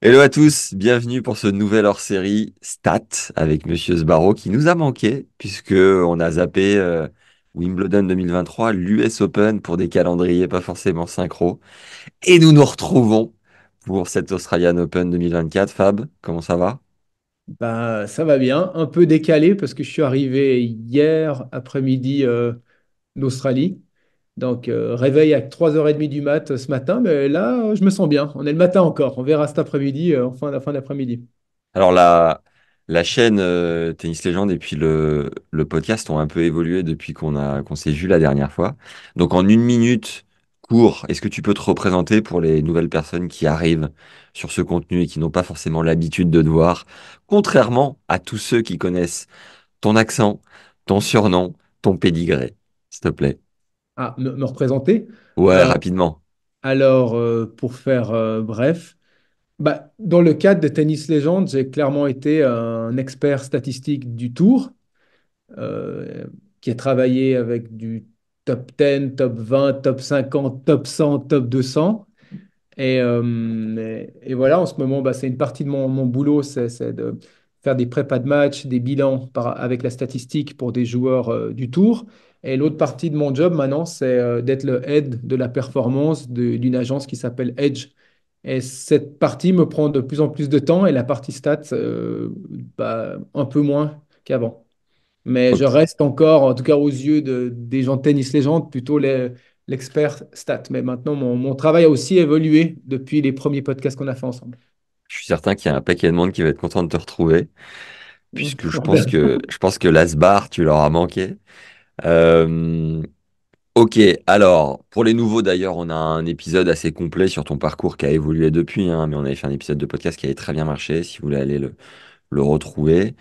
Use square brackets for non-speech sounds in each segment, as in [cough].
Hello à tous, bienvenue pour ce nouvel hors-série Stat avec Monsieur Sbarro qui nous a manqué puisque on a zappé euh, Wimbledon 2023, l'US Open pour des calendriers pas forcément synchro et nous nous retrouvons pour cet Australian Open 2024. Fab, comment ça va Bah ça va bien, un peu décalé parce que je suis arrivé hier après-midi euh, en Australie. Donc, euh, réveil à 3h30 du mat euh, ce matin, mais là, euh, je me sens bien. On est le matin encore. On verra cet après-midi, en fin, la fin d'après-midi. Alors, la, la chaîne Tennis Légende et puis le, podcast ont un peu évolué depuis qu'on a qu'on s'est vu la dernière fois. Donc, en une minute court, est-ce que tu peux te représenter pour les nouvelles personnes qui arrivent sur ce contenu et qui n'ont pas forcément l'habitude de te voir, contrairement à tous ceux qui connaissent ton accent, ton surnom, ton pédigré, s'il te plaît à me, représenter. Ouais, euh, rapidement. Alors, euh, pour faire euh, bref, bah, dans le cadre de Tennis Légende, j'ai clairement été un expert statistique du tour, qui a travaillé avec du top 10, top 20, top 50, top 100, top 200. Et, voilà, en ce moment, bah, c'est une partie de mon, boulot, c'est de faire des prépas de match, des bilans par, avec la statistique pour des joueurs du tour. Et l'autre partie de mon job maintenant, c'est euh, d'être le head de la performance d'une agence qui s'appelle Edge. Et cette partie me prend de plus en plus de temps et la partie stats, euh, bah, un peu moins qu'avant. Mais je reste encore, en tout cas aux yeux de, des gens tennis légende, plutôt l'expert stats. Mais maintenant, mon, travail a aussi évolué depuis les premiers podcasts qu'on a fait ensemble. Je suis certain qu'il y a un paquet de monde qui va être content de te retrouver puisque je [laughs] pense que je pense que l'asbar tu leur as manqué. Euh, ok, alors, pour les nouveaux d'ailleurs, on a un épisode assez complet sur ton parcours qui a évolué depuis, hein, mais on avait fait un épisode de podcast qui avait très bien marché, si vous voulez aller le, le retrouver.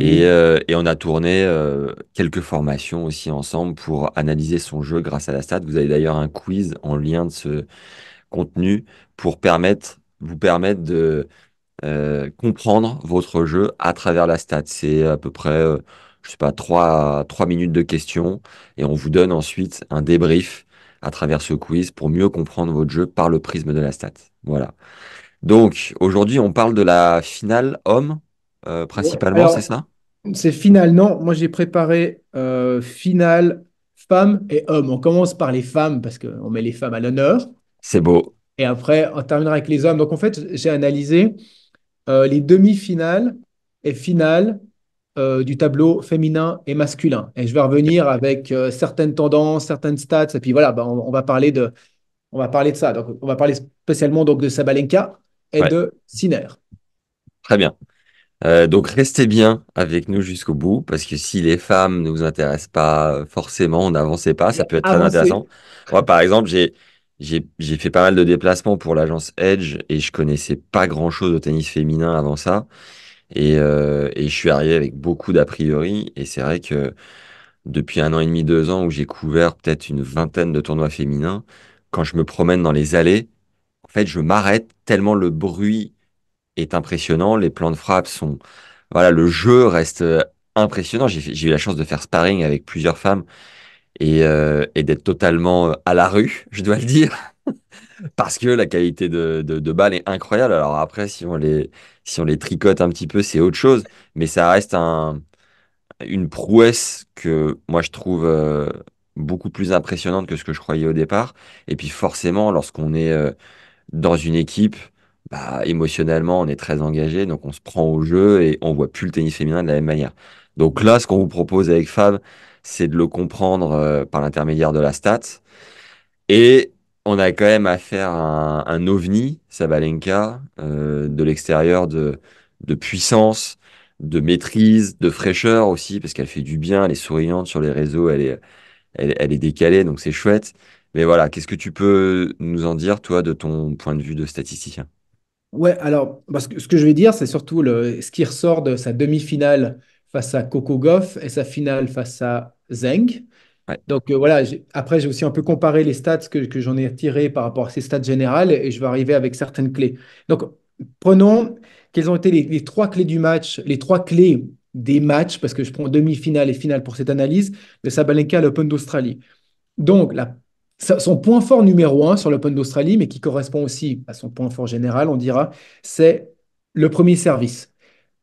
Euh, et, on a tourné euh, quelques formations aussi ensemble pour analyser son jeu grâce à la stat. Vous avez d'ailleurs un quiz en lien de ce contenu pour permettre, vous permettre de comprendre votre jeu à travers la stat. C'est à peu près je sais pas, trois, trois minutes de questions et on vous donne ensuite un débrief à travers ce quiz pour mieux comprendre votre jeu par le prisme de la stat. Voilà. Donc, aujourd'hui, on parle de la finale homme, euh, principalement, c'est ça C'est finale, non. Moi, j'ai préparé euh, finale femme et homme. On commence par les femmes parce qu'on met les femmes à l'honneur. C'est beau. Et après, on terminera avec les hommes. Donc, en fait, j'ai analysé euh, les demi-finales et finales euh, du tableau féminin et masculin. Et je vais revenir avec euh, certaines tendances, certaines stats, et puis voilà, bah, on, va parler de, on va parler de ça. Donc, on va parler spécialement donc, de Sabalenka et de Siner Très bien. Euh, donc, restez bien avec nous jusqu'au bout, parce que si les femmes ne vous intéressent pas forcément, n'avancez pas, ça peut être très intéressant. Moi, par exemple, j'ai j'ai fait pas mal de déplacements pour l'agence Edge et je connaissais pas grand chose au tennis féminin avant ça. Et, euh, et je suis arrivé avec beaucoup d'a priori. Et c'est vrai que depuis un an et demi, deux ans, où j'ai couvert peut-être une vingtaine de tournois féminins, quand je me promène dans les allées, en fait, je m'arrête tellement le bruit est impressionnant. Les plans de frappe sont. Voilà, le jeu reste euh, impressionnant. J'ai eu la chance de faire sparring avec plusieurs femmes euh, et, d'être totalement euh, à la rue, je dois le dire, [laughs] parce que la qualité de, de, balle est incroyable. Alors après, si on les, si on les tricote un petit peu, c'est autre chose, mais ça reste un, une prouesse que moi je trouve euh, beaucoup plus impressionnante que ce que je croyais au départ. Et puis forcément, lorsqu'on est dans une équipe, bah, émotionnellement, on est très engagé, donc on se prend au jeu et on voit plus le tennis féminin de la même manière. Donc là, ce qu'on vous propose avec Fab, c'est de le comprendre euh, par l'intermédiaire de la stat. Et on a quand même affaire à un, un ovni, Sabalenka, euh, de l'extérieur, de, puissance, de maîtrise, de fraîcheur aussi, parce qu'elle fait du bien, elle est souriante sur les réseaux, elle est, elle est décalée, donc c'est chouette. Mais voilà, qu'est-ce que tu peux nous en dire, toi, de ton point de vue de statisticien Ouais, alors, parce que ce que je vais dire, c'est surtout le, ce qui ressort de sa demi-finale face à Coco Goff et sa finale face à Zeng. Donc euh, voilà, après j'ai aussi un peu comparé les stats que, j'en ai tirés par rapport à ces stats générales et je vais arriver avec certaines clés. Donc prenons quelles ont été les, trois clés du match, les trois clés des matchs, parce que je prends demi-finale et finale pour cette analyse, de Sabalenka à l'Open d'Australie. Donc son point fort numéro un sur l'Open d'Australie, mais qui correspond aussi à son point fort général, on dira, c'est le premier service.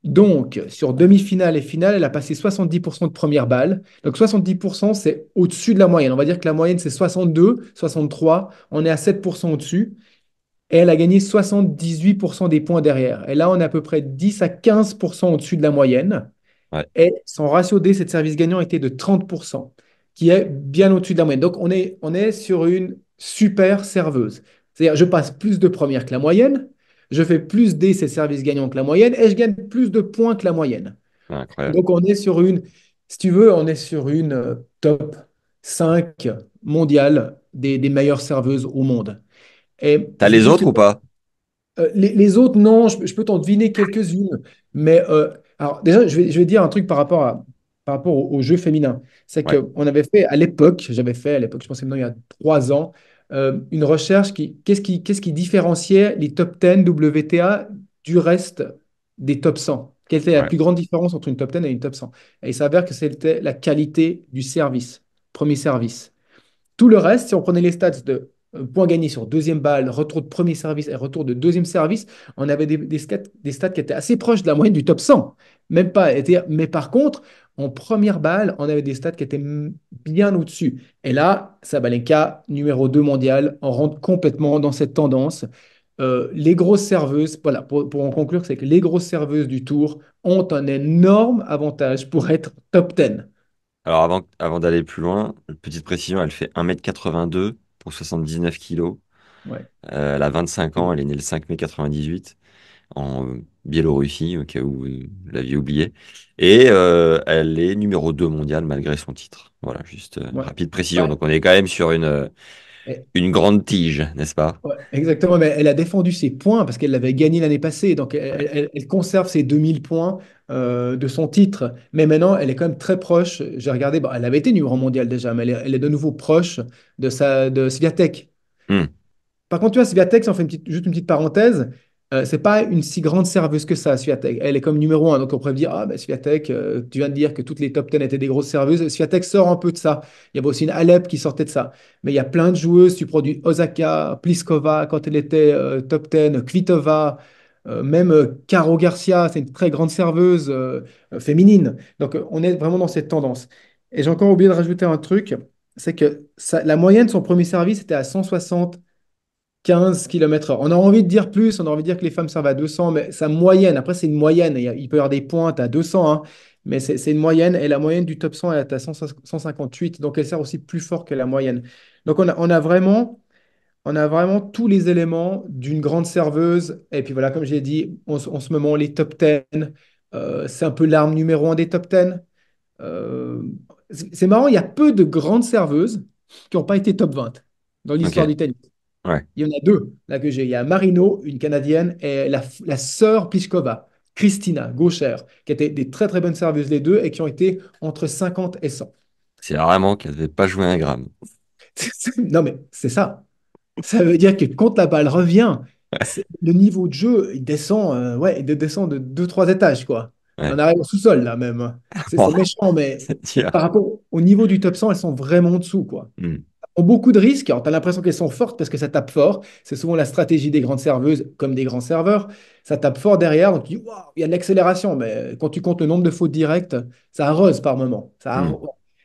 Donc, sur demi-finale et finale, elle a passé 70% de première balle. Donc, 70%, c'est au-dessus de la moyenne. On va dire que la moyenne, c'est 62, 63. On est à 7% au-dessus. Et elle a gagné 78% des points derrière. Et là, on est à peu près 10 à 15% au-dessus de la moyenne. Et son ratio D, cette service gagnant, était de 30%, qui est bien au-dessus de la moyenne. Donc, on est, on est sur une super serveuse. C'est-à-dire, je passe plus de première que la moyenne je fais plus ces services gagnants que la moyenne et je gagne plus de points que la moyenne. Donc on est sur une, si tu veux, on est sur une euh, top 5 mondiale des, meilleures serveuses au monde. Et as les autres ou pas euh, les, autres, non, je, peux t'en deviner quelques-unes. Mais euh, alors déjà, je vais, dire un truc par rapport à, rapport au, jeu féminin. C'est que qu'on avait fait à l'époque, j'avais fait à l'époque, je pense maintenant il y a trois ans, euh, une recherche qui qu'est-ce qui, qui, différenciait les top 10 WTA du reste des top 100 Quelle était la plus grande différence entre une top 10 et une top 100 Et il s'avère que c'était la qualité du service, premier service. Tout le reste, si on prenait les stats de euh, point gagné sur deuxième balle, retour de premier service et retour de deuxième service, on avait des, stats, qui étaient assez proches de la moyenne du top 100. Même pas. Mais par contre, en première balle, on avait des stats qui étaient bien au-dessus. Et là, Sabalenka, numéro 2 mondial, on rentre complètement dans cette tendance. Euh, les grosses serveuses, voilà, pour, en conclure, c'est que les grosses serveuses du tour ont un énorme avantage pour être top 10. Alors avant, avant d'aller plus loin, petite précision, elle fait 1m82 pour 79 kilos. Ouais. Euh, elle a 25 ans, elle est née le 5 mai 98 en Biélorussie, au cas où euh, vous l'aviez oublié. Et euh, elle est numéro 2 mondiale malgré son titre. Voilà, juste une rapide précision. Donc on est quand même sur une, une grande tige, n'est-ce pas Exactement, mais elle a défendu ses points parce qu'elle l'avait gagné l'année passée. Donc elle, conserve ses 2000 points euh, de son titre. Mais maintenant, elle est quand même très proche. J'ai regardé, elle avait été numéro mondial déjà, mais elle est, de nouveau proche de, sa, de Sviatek. Hmm. Par contre, tu vois, Sviatek, si on fait juste une petite parenthèse, euh, c'est pas une si grande serveuse que ça, Sviatek. Elle est comme numéro 1. Donc, on pourrait dire, ah, ben, Sviatek, euh, tu viens de dire que toutes les top 10 étaient des grosses serveuses. Sviatek sort un peu de ça. Il y avait aussi une Alep qui sortait de ça. Mais il y a plein de joueuses. Tu produis Osaka, Pliskova, quand elle était top 10, Kvitova. Euh, même euh, Caro Garcia, c'est une très grande serveuse euh, féminine. Donc on est vraiment dans cette tendance. Et j'ai encore oublié de rajouter un truc, c'est que la moyenne de son premier service était à 175 km/h. On a envie de dire plus, on a envie de dire que les femmes servent à 200, mais sa moyenne, après c'est une moyenne, hein. il peut y avoir des pointes à 200, hein. mais c'est une moyenne, et la moyenne du top 100 elle est à 158, donc elle sert aussi plus fort que la moyenne. Donc on a vraiment on a vraiment tous les éléments d'une grande serveuse. Et puis voilà, comme j'ai dit, en, ce moment, les top 10, euh, c'est un peu l'arme numéro un des top 10. Euh, c'est marrant, il y a peu de grandes serveuses qui n'ont pas été top 20 dans l'histoire du tennis. Il y en a deux là que j'ai. Il y a Marino, une Canadienne, et la, la sœur Pliskova, Christina Gauchère, qui étaient des très très bonnes serveuses les deux et qui ont été entre 50 et 100. C'est vraiment ne devait pas jouer un gramme. [laughs] non mais c'est ça. Ça veut dire que quand la balle revient, le niveau de jeu, il descend, euh, ouais, il descend de 2-3 étages, quoi. On arrive au sous-sol, là, même. C'est méchant, mais [laughs] par rapport au niveau du top 100, elles sont vraiment en dessous, quoi. Hmm. Ont beaucoup de risques. Alors, tu as l'impression qu'elles sont fortes parce que ça tape fort. C'est souvent la stratégie des grandes serveuses comme des grands serveurs. Ça tape fort derrière. Donc, il y a de l'accélération. Mais quand tu comptes le nombre de fautes directes, ça arrose par moment. Ça hmm.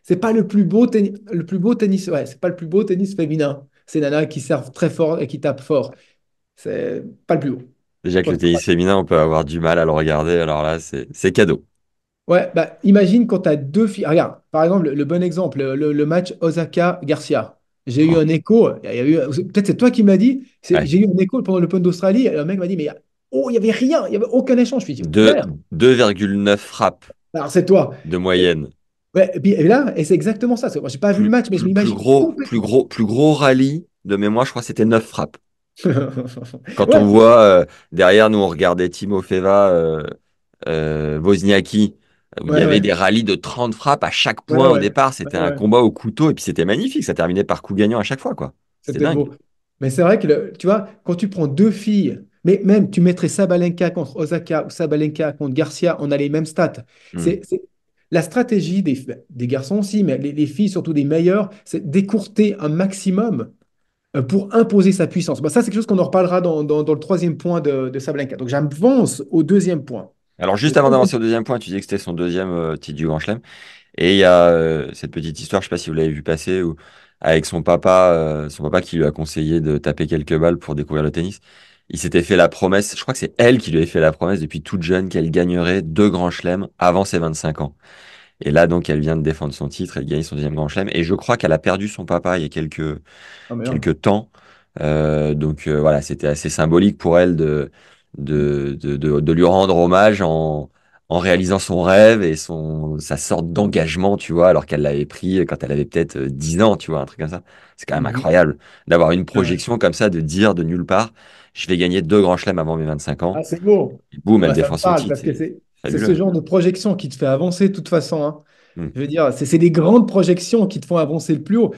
C'est pas le plus beau le plus beau tennis, ouais, c'est pas le plus beau tennis féminin. C'est nanas qui servent très fort et qui tape fort. C'est pas le plus haut. Déjà que le tennis féminin, on peut avoir du mal à le regarder. Alors là, c'est cadeau. Ouais, bah, imagine quand tu as deux filles. Regarde, par exemple, le bon exemple, le, match Osaka-Garcia. J'ai eu oh. un écho. Peut-être c'est toi qui m'as dit. J'ai eu un écho pendant l'Open d'Australie. un mec m'a dit, mais oh, il n'y avait rien, il n'y avait aucun échange. 2,9 frappes. Alors c'est toi. De moyenne et, là, et c'est exactement ça. Moi, j'ai pas vu le match, mais je m'imagine. Plus gros, plus gros, plus gros rallye de mémoire, je crois que c'était 9 frappes. [laughs] Quand on voit euh, derrière nous, on regardait Timo Feva, euh, euh où il y avait des rallyes de 30 frappes à chaque point au départ. C'était un combat au couteau et puis c'était magnifique. Ça terminait par coup gagnant à chaque fois. quoi. C'était Mais c'est vrai que, tu vois, quand tu prends deux filles, mais même tu mettrais Sabalenka contre Osaka ou Sabalenka contre Garcia, on a les mêmes stats. Hmm. C'est la stratégie des, garçons aussi, mais les, filles, surtout des meilleures, c'est d'écourter un maximum euh, pour imposer sa puissance. Bah, ça, c'est quelque chose qu'on en reparlera dans, le troisième point de, de Donc j'avance au deuxième point. Alors juste avant d'avancer au deuxième point, tu disais que c'était son deuxième euh, titre du Grand Chelem. Et il y a euh, cette petite histoire, je ne sais pas si vous l'avez vu passer, avec son papa, son papa qui lui a conseillé de taper quelques balles pour découvrir le tennis il s'était fait la promesse, je crois que c'est elle qui lui avait fait la promesse depuis toute jeune qu'elle gagnerait deux grands chelems avant ses 25 ans. Et là, donc, elle vient de défendre son titre, elle gagne son deuxième grand chelem. Et je crois qu'elle a perdu son papa il y a quelques, ah, quelques temps. Euh, donc euh, voilà, c'était assez symbolique pour elle de, de, de, lui rendre hommage en, en réalisant son rêve et son, sa sorte d'engagement, tu vois, alors qu'elle l'avait pris quand elle avait peut-être 10 euh, ans, tu vois, un truc comme ça. C'est quand même mhm. incroyable d'avoir une ah projection comme ça, de dire de nulle part, je vais gagner deux grands chelems avant mes 25 ans. Ah, c'est beau. boum, C'est ce genre de projection qui te fait avancer de toute façon. Hein. Hmm. Je veux dire, c'est des grandes projections qui te font avancer le plus haut.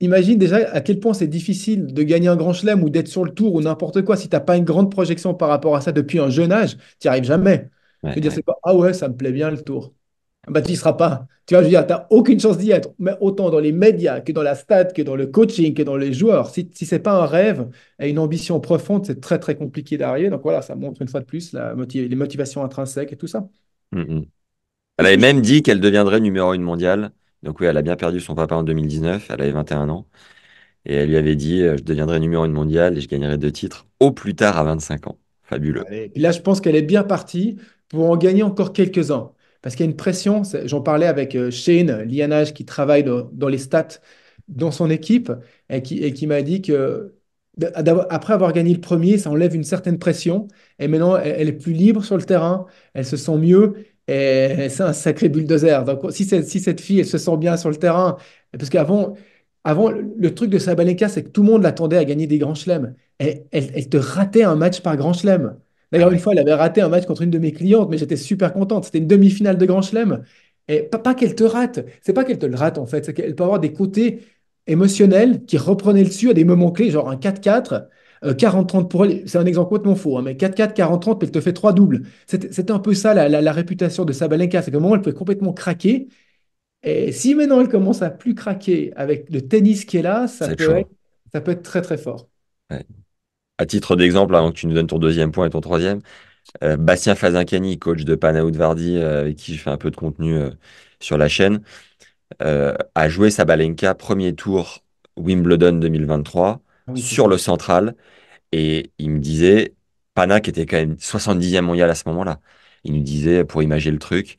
Imagine déjà à quel point c'est difficile de gagner un grand chelem ou d'être sur le tour ou n'importe quoi. Si tu n'as pas une grande projection par rapport à ça depuis un jeune âge, tu n'y arrives jamais. je veux dire, c'est pas Ah ouais, ça me plaît bien le tour. Bah, tu n'y seras pas. Tu vois, je tu n'as aucune chance d'y être. Mais autant dans les médias que dans la stade, que dans le coaching, que dans les joueurs. Si, si ce n'est pas un rêve et une ambition profonde, c'est très, très compliqué d'arriver. Donc voilà, ça montre une fois de plus la les motivations intrinsèques et tout ça. Mm-hmm. Elle avait même dit qu'elle deviendrait numéro une mondiale. Donc oui, elle a bien perdu son papa en 2019. Elle avait 21 ans. Et elle lui avait dit, euh, je deviendrai numéro une mondiale et je gagnerai deux titres au plus tard à 25 ans. Fabuleux. et là, je pense qu'elle est bien partie pour en gagner encore quelques-uns. Parce qu'il y a une pression, j'en parlais avec euh, Shane Lianage qui travaille dans, les stats dans son équipe et qui, m'a dit que après avoir gagné le premier, ça enlève une certaine pression et maintenant elle, est plus libre sur le terrain, elle se sent mieux et c'est un sacré bulldozer. Donc si, si cette fille, elle se sent bien sur le terrain, parce qu'avant... Avant, le truc de Sabalenka, c'est que tout le monde l'attendait à gagner des grands chelems. Elle, elle, te ratait un match par grand chelem. D'ailleurs, ah une fois, elle avait raté un match contre une de mes clientes, mais j'étais super contente. C'était une demi-finale de Grand Chelem. Et pas, qu'elle te rate, c'est pas qu'elle te le rate en fait, c'est qu'elle peut avoir des côtés émotionnels qui reprenaient le dessus à des moments clés, genre un 4-4. 40-30 euh, pour elle, c'est un exemple complètement faux, hein, mais 4-4, 40-30, elle te fait trois doubles. C'était un peu ça la, réputation de Sabalenka, c'est qu'à un moment, elle pouvait complètement craquer. Et si maintenant elle commence à plus craquer avec le tennis qui est là, ça, peut, être, ça peut être très très fort. Ouais à titre d'exemple, avant que tu nous donnes ton deuxième point et ton troisième, euh, Bastien Fazincani, coach de Pana Vardy, euh, avec qui fait un peu de contenu euh, sur la chaîne, a joué Sabalenka premier tour Wimbledon 2023 sur le central. Et il me disait, Pana, qui était quand même 70e mondial à ce moment-là, il nous disait, pour imaginer le truc,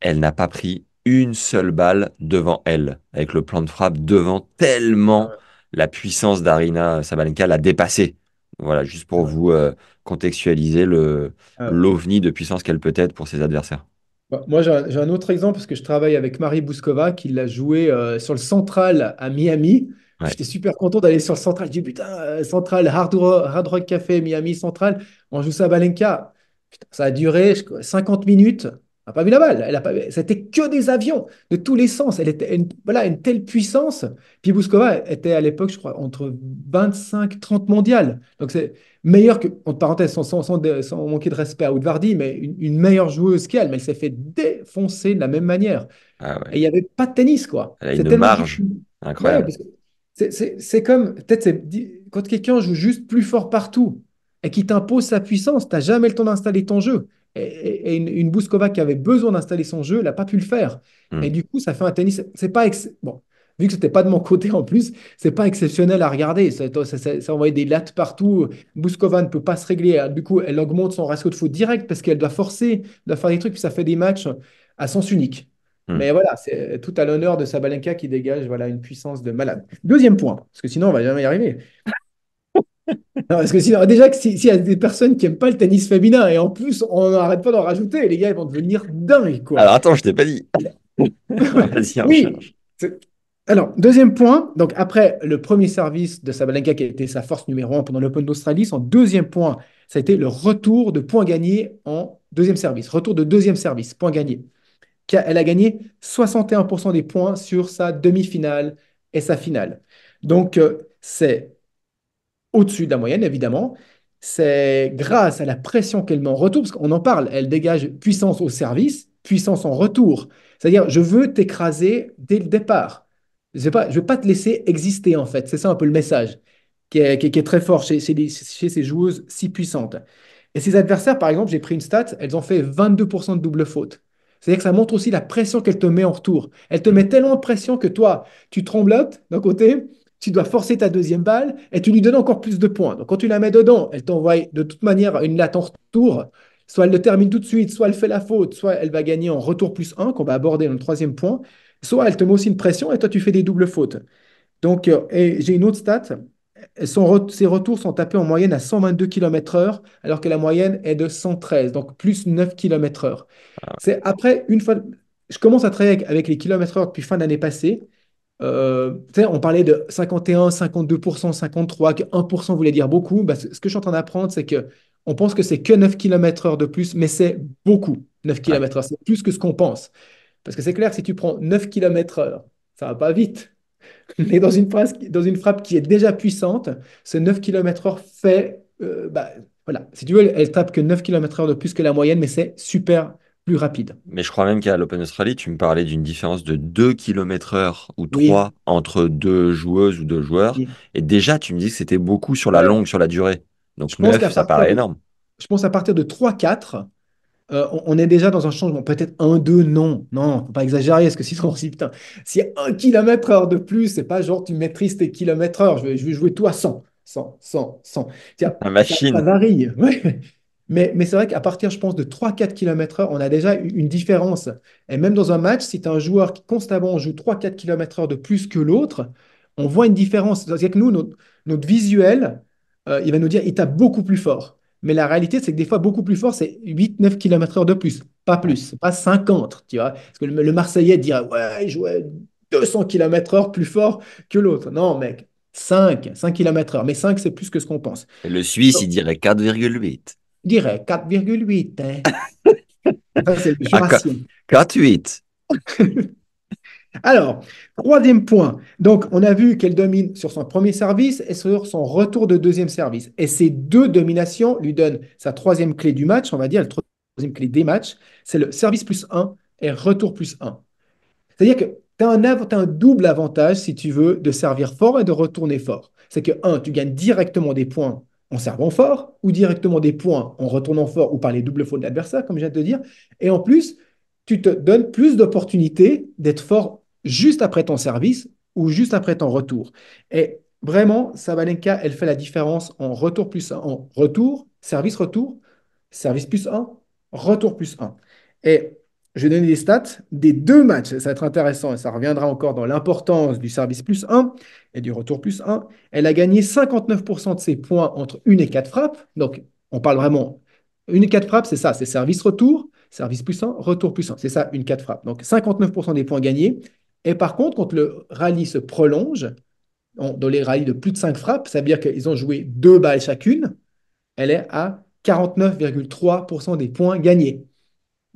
elle n'a pas pris une seule balle devant elle, avec le plan de frappe devant tellement la puissance d'Arina Sabalenka l'a dépassée voilà, juste pour vous euh, contextualiser euh. l'OVNI de puissance qu'elle peut être pour ses adversaires. Bah, moi, j'ai un, autre exemple parce que je travaille avec Marie Bouskova qui l'a joué euh, sur le Central à Miami. J'étais super content d'aller sur le Central. J'ai dit putain, Central, Hard Rock, Hard Café, Miami, Central. On joue ça à Balenka. Putain, ça a duré 50 minutes n'a pas vu la balle. Elle a pas, c'était que des avions de tous les sens. Elle était une, voilà, une telle puissance. Puis Bouskova était à l'époque, je crois, entre 25-30 mondiales. Donc c'est meilleur que, entre parenthèses, sans, sans, sans, manquer de respect à Oudvardi, mais une, meilleure joueuse qu'elle. Mais elle s'est fait défoncer de la même manière. Ah et il n'y avait pas de tennis, quoi. Elle a une marge. Incroyable. c'est comme, peut-être, c'est quand quelqu'un joue juste plus fort partout et qui t'impose sa puissance, tu n'as jamais le temps d'installer ton jeu. Et, une, Bouskova qui avait besoin d'installer son jeu, elle n'a pas pu le faire. Hmm. Et du coup, ça fait un tennis. C'est pas bon, vu que c'était pas de mon côté en plus, c'est pas exceptionnel à regarder. Ça, ça, ça, envoyait des lattes partout. Bouskova ne peut pas se régler. Du coup, elle augmente son ratio de faute direct parce qu'elle doit forcer, doit faire des trucs. Puis ça fait des matchs à sens unique. Hmm. Mais voilà, c'est tout à l'honneur de Sabalenka qui dégage voilà, une puissance de malade. Deuxième point, parce que sinon on va jamais y arriver que déjà, s'il y a des personnes qui n'aiment pas le tennis féminin, et en plus, on n'arrête pas d'en rajouter, les gars, ils vont devenir dingues, quoi. Alors, attends, je t'ai pas dit. [laughs] oui. Alors, deuxième point, donc après le premier service de Sabalenka qui a été sa force numéro un pendant l'Open d'Australie, son deuxième point, ça a été le retour de points gagnés en deuxième service, retour de deuxième service, points gagnés. Elle a gagné 61% des points sur sa demi-finale et sa finale. Donc, euh, c'est au-dessus de la moyenne, évidemment. C'est grâce à la pression qu'elle met en retour, parce qu'on en parle, elle dégage puissance au service, puissance en retour. C'est-à-dire, je veux t'écraser dès le départ. Je ne veux, pas te laisser exister, en fait. C'est ça un peu le message qui est, très fort chez, ces joueuses si puissantes. Et ses adversaires, par exemple, j'ai pris une stat, elles ont fait 22% de double faute. C'est-à-dire que ça montre aussi la pression qu'elle te met en retour. Elle te met tellement de pression que toi, tu tremblotes d'un côté, tu dois forcer ta deuxième balle et tu lui donnes encore plus de points. Donc quand tu la mets dedans, elle t'envoie de toute manière une latte en retour. Soit elle le termine tout de suite, soit elle fait la faute, soit elle va gagner en retour plus 1 qu'on va aborder dans le troisième point. Soit elle te met aussi une pression et toi tu fais des doubles fautes. Donc euh, j'ai une autre stat. ses retours sont tapés en moyenne à 122 km/h, alors que la moyenne est de 113, donc plus 9 km/h. Ah. C'est après, une fois, je commence à travailler avec, avec les km/h depuis fin d'année passée. Euh, on parlait de 51, 52%, 53, que 1% voulait dire beaucoup. Bah, ce que je suis en train d'apprendre, c'est que on pense que c'est que 9 km/h de plus, mais c'est beaucoup 9 km/h. C'est plus que ce qu'on pense. Parce que c'est clair, si tu prends 9 km/h, ça va pas vite. [laughs] Mais dans une, dans une frappe qui est déjà puissante, ce 9 km/h fait. Euh, bah, voilà. Si tu veux, elle tape que 9 km/h de plus que la moyenne, mais c'est super rapide. Mais je crois même qu'à l'Open Australie, tu me parlais d'une différence de 2 km heure ou trois entre deux joueuses ou deux joueurs. Et déjà, tu me dis que c'était beaucoup sur la longue, sur la durée. Donc, je ça paraît énorme. Je pense à partir de 3-4, euh, on, est déjà dans un changement. Peut-être un, deux, non. Non, faut pas exagérer, Est-ce que si, putain, si 1 km heure de plus, c'est pas genre tu maîtrises tes kilomètres heure, je vais, jouer tout à 100. 100, 100, machine. varie. [laughs] Mais, c'est vrai qu'à partir, je pense, de 3-4 km/h, on a déjà une différence. Et même dans un match, si tu as un joueur qui constamment joue 3-4 km/h de plus que l'autre, on voit une différence. C'est-à-dire que nous, notre, visuel, euh, il va nous dire, il tape beaucoup plus fort. Mais la réalité, c'est que des fois, beaucoup plus fort, c'est 8-9 km/h de plus, pas plus, pas 50, tu vois. Parce que le, Marseillais dirait, ouais, il jouait 200 km/h plus fort que l'autre. Non, mec, 5, 5 km/h. Mais 5, c'est plus que ce qu'on pense. le Suisse, il dirait 4,8. Je dirais 4,8. Hein. 4,8. [laughs] Ah, [laughs] Alors, troisième point. Donc, on a vu qu'elle domine sur son premier service et sur son retour de deuxième service. Et ces deux dominations lui donnent sa troisième clé du match, on va dire, la troisième clé des matchs, c'est le service plus 1 et retour plus 1. C'est-à-dire que tu as, as, un double avantage, si tu veux, de servir fort et de retourner fort. C'est que, un, tu gagnes directement des points en servant fort, ou directement des points en retournant fort ou par les doubles fautes de l'adversaire, comme je viens de te dire. Et en plus, tu te donnes plus d'opportunités d'être fort juste après ton service ou juste après ton retour. Et vraiment, Sabalenka, elle fait la différence en retour plus en retour, service retour, service plus un, retour plus 1. Et je vais donner des stats des deux matchs. Ça va être intéressant et ça reviendra encore dans l'importance du service plus 1 et du retour plus 1. Elle a gagné 59% de ses points entre une et quatre frappes. Donc, on parle vraiment. Une et quatre frappes, c'est ça, c'est service retour, service plus 1, retour plus 1. C'est ça, une quatre frappes. Donc, 59% des points gagnés. Et par contre, quand le rallye se prolonge, dans les rallyes de plus de 5 frappes, ça veut dire qu'ils ont joué deux balles chacune. Elle est à 49,3% des points gagnés.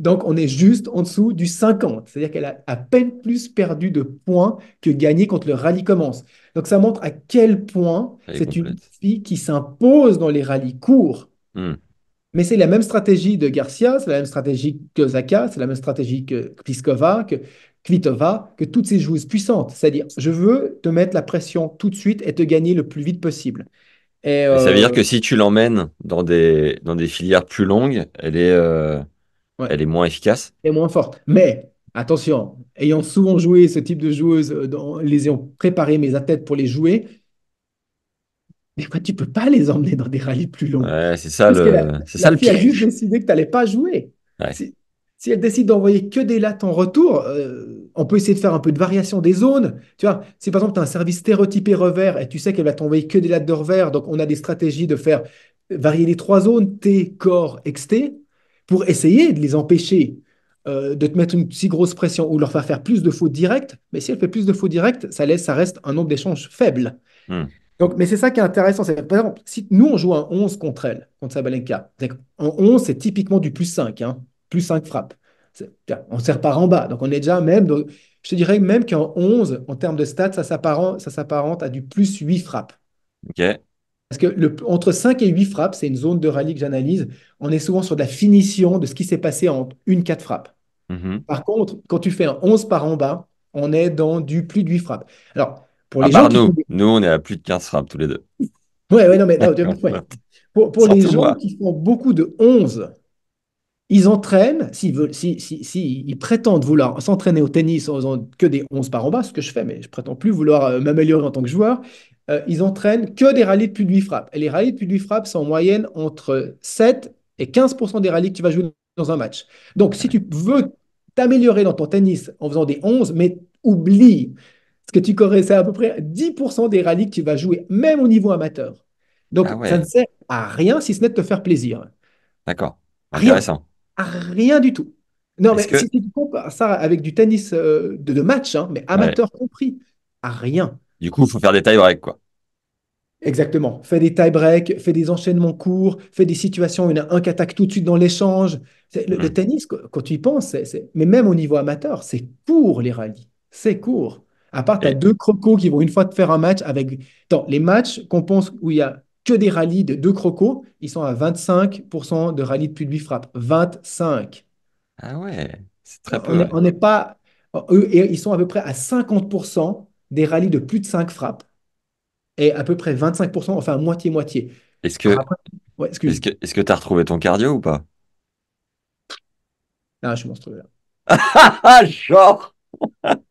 Donc, on est juste en dessous du 50. C'est-à-dire qu'elle a à peine plus perdu de points que gagné quand le rallye commence. Donc, ça montre à quel point c'est une fille qui s'impose dans les rallyes courts. Hmm. Mais c'est la même stratégie de Garcia, c'est la même stratégie que Zaka, c'est la même stratégie que Pliskova, que Kvitova, que toutes ces joueuses puissantes. C'est-à-dire, je veux te mettre la pression tout de suite et te gagner le plus vite possible. Et Ça veut euh, dire que si tu l'emmènes dans des, dans des filières plus longues, elle est. Euh, elle est moins efficace. Elle est moins forte. Mais attention, ayant souvent joué ce type de joueuse, euh, dans, les ayant préparé mes athlètes pour les jouer, Mais ne tu peux pas les emmener dans des rallyes plus longs. Ouais, c'est ça le. c'est a juste décidé que tu n'allais pas jouer. Si, elle décide d'envoyer que des lattes en retour, euh, on peut essayer de faire un peu de variation des zones. Tu vois, si par exemple tu as un service stéréotypé revers et tu sais qu'elle va t'envoyer que des lattes de revers, donc on a des stratégies de faire varier les trois zones, T, corps, XT pour essayer de les empêcher euh, de te mettre une si grosse pression ou leur faire faire plus de fautes directes. Mais si elle fait plus de fautes directes, ça, laisse, ça reste un nombre d'échanges faible. Hmm. Donc, mais c'est ça qui est intéressant. c'est par exemple, si nous, on joue un 11 contre elle, contre Sabalenka, en 11, c'est typiquement du plus 5, hein, plus 5 frappes. On sert par en bas. Donc, on est déjà même. je te dirais même qu'en 11, en termes de stats, ça s'apparente à du plus 8 frappes. OK. Parce que entre 5 et 8 frappes, c'est une zone de rallye que j'analyse, on est souvent sur de la finition de ce qui s'est passé en une 4 frappes. Mhm. Par contre, quand tu fais un 11 par en bas, on est dans du plus de 8 frappes. Alors, pour ah les bah, gens. Qui... Nous. nous, on est à plus de 15 frappes tous les deux. Oui, [laughs] oui, non, mais. [laughs] Pour, les gens qui font beaucoup de 11, ils entraînent, s'ils, ils prétendent vouloir s'entraîner au tennis en faisant que des 11 par en bas, ce que je fais, mais je prétends plus vouloir euh, m'améliorer en tant que joueur, euh, ils entraînent que des rallyes de plus de 8 frappes. Et les rallyes de plus de 8 frappes, sont en moyenne entre 7 et 15 des rallyes que tu vas jouer dans un match. Donc, si tu veux t'améliorer dans ton tennis en faisant des 11, mais oublie ce que tu connais, c'est à peu près 10 des rallyes que tu vas jouer, même au niveau amateur. Donc, ah ça ne sert à rien si ce n'est de te faire plaisir. D'accord. Intéressant. Rien, à rien du tout. Non, mais si tu compares ça avec du tennis euh, de, match, hein, mais amateur compris, à rien. Du coup, il faut faire des tie breaks, quoi. Exactement. Fais des tie breaks, fais des enchaînements courts, fais des situations, où il y en a un qui attaque tout de suite dans l'échange. Le, mm. tennis, quand tu y penses, mais même au niveau amateur, c'est court les rallyes. C'est court. À part, tu as deux crocos qui vont une fois te faire un match avec. Attends, les matchs qu'on pense où il y a que des rallyes de deux crocos, ils sont à 25% de rallyes de plus de 8 frappes. 25. Ah ouais, c'est très peu. On n'est pas. Eux, ils sont à peu près à 50% des rallyes de plus de 5 frappes et à peu près 25%, enfin moitié-moitié. Est-ce que tu est as retrouvé ton cardio ou pas Ah, je suis monstrueux ah, [laughs] Genre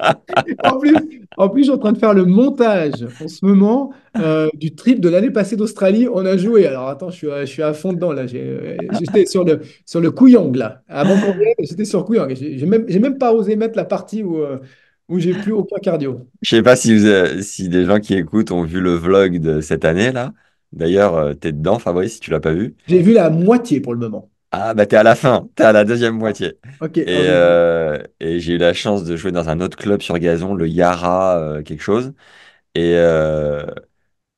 [laughs] en plus, en je suis en train de faire le montage en ce moment euh, du trip de l'année passée d'Australie. On a joué. Alors attends, je suis, à fond dedans là. Euh, j'étais sur le sur le Kouyang là. Avant j'étais sur J'ai même, même pas osé mettre la partie où, euh, où j'ai plus aucun cardio. Je sais pas si, des gens qui écoutent ont vu le vlog de cette année là. D'ailleurs, euh, tu es dedans, Fabrice, si tu l'as pas vu. J'ai vu la moitié pour le moment. Ah, bah, es à la fin, t'es à la deuxième moitié. Ok. Euh, et, j'ai eu la chance de jouer dans un autre club sur gazon, le Yara, euh, quelque chose. Et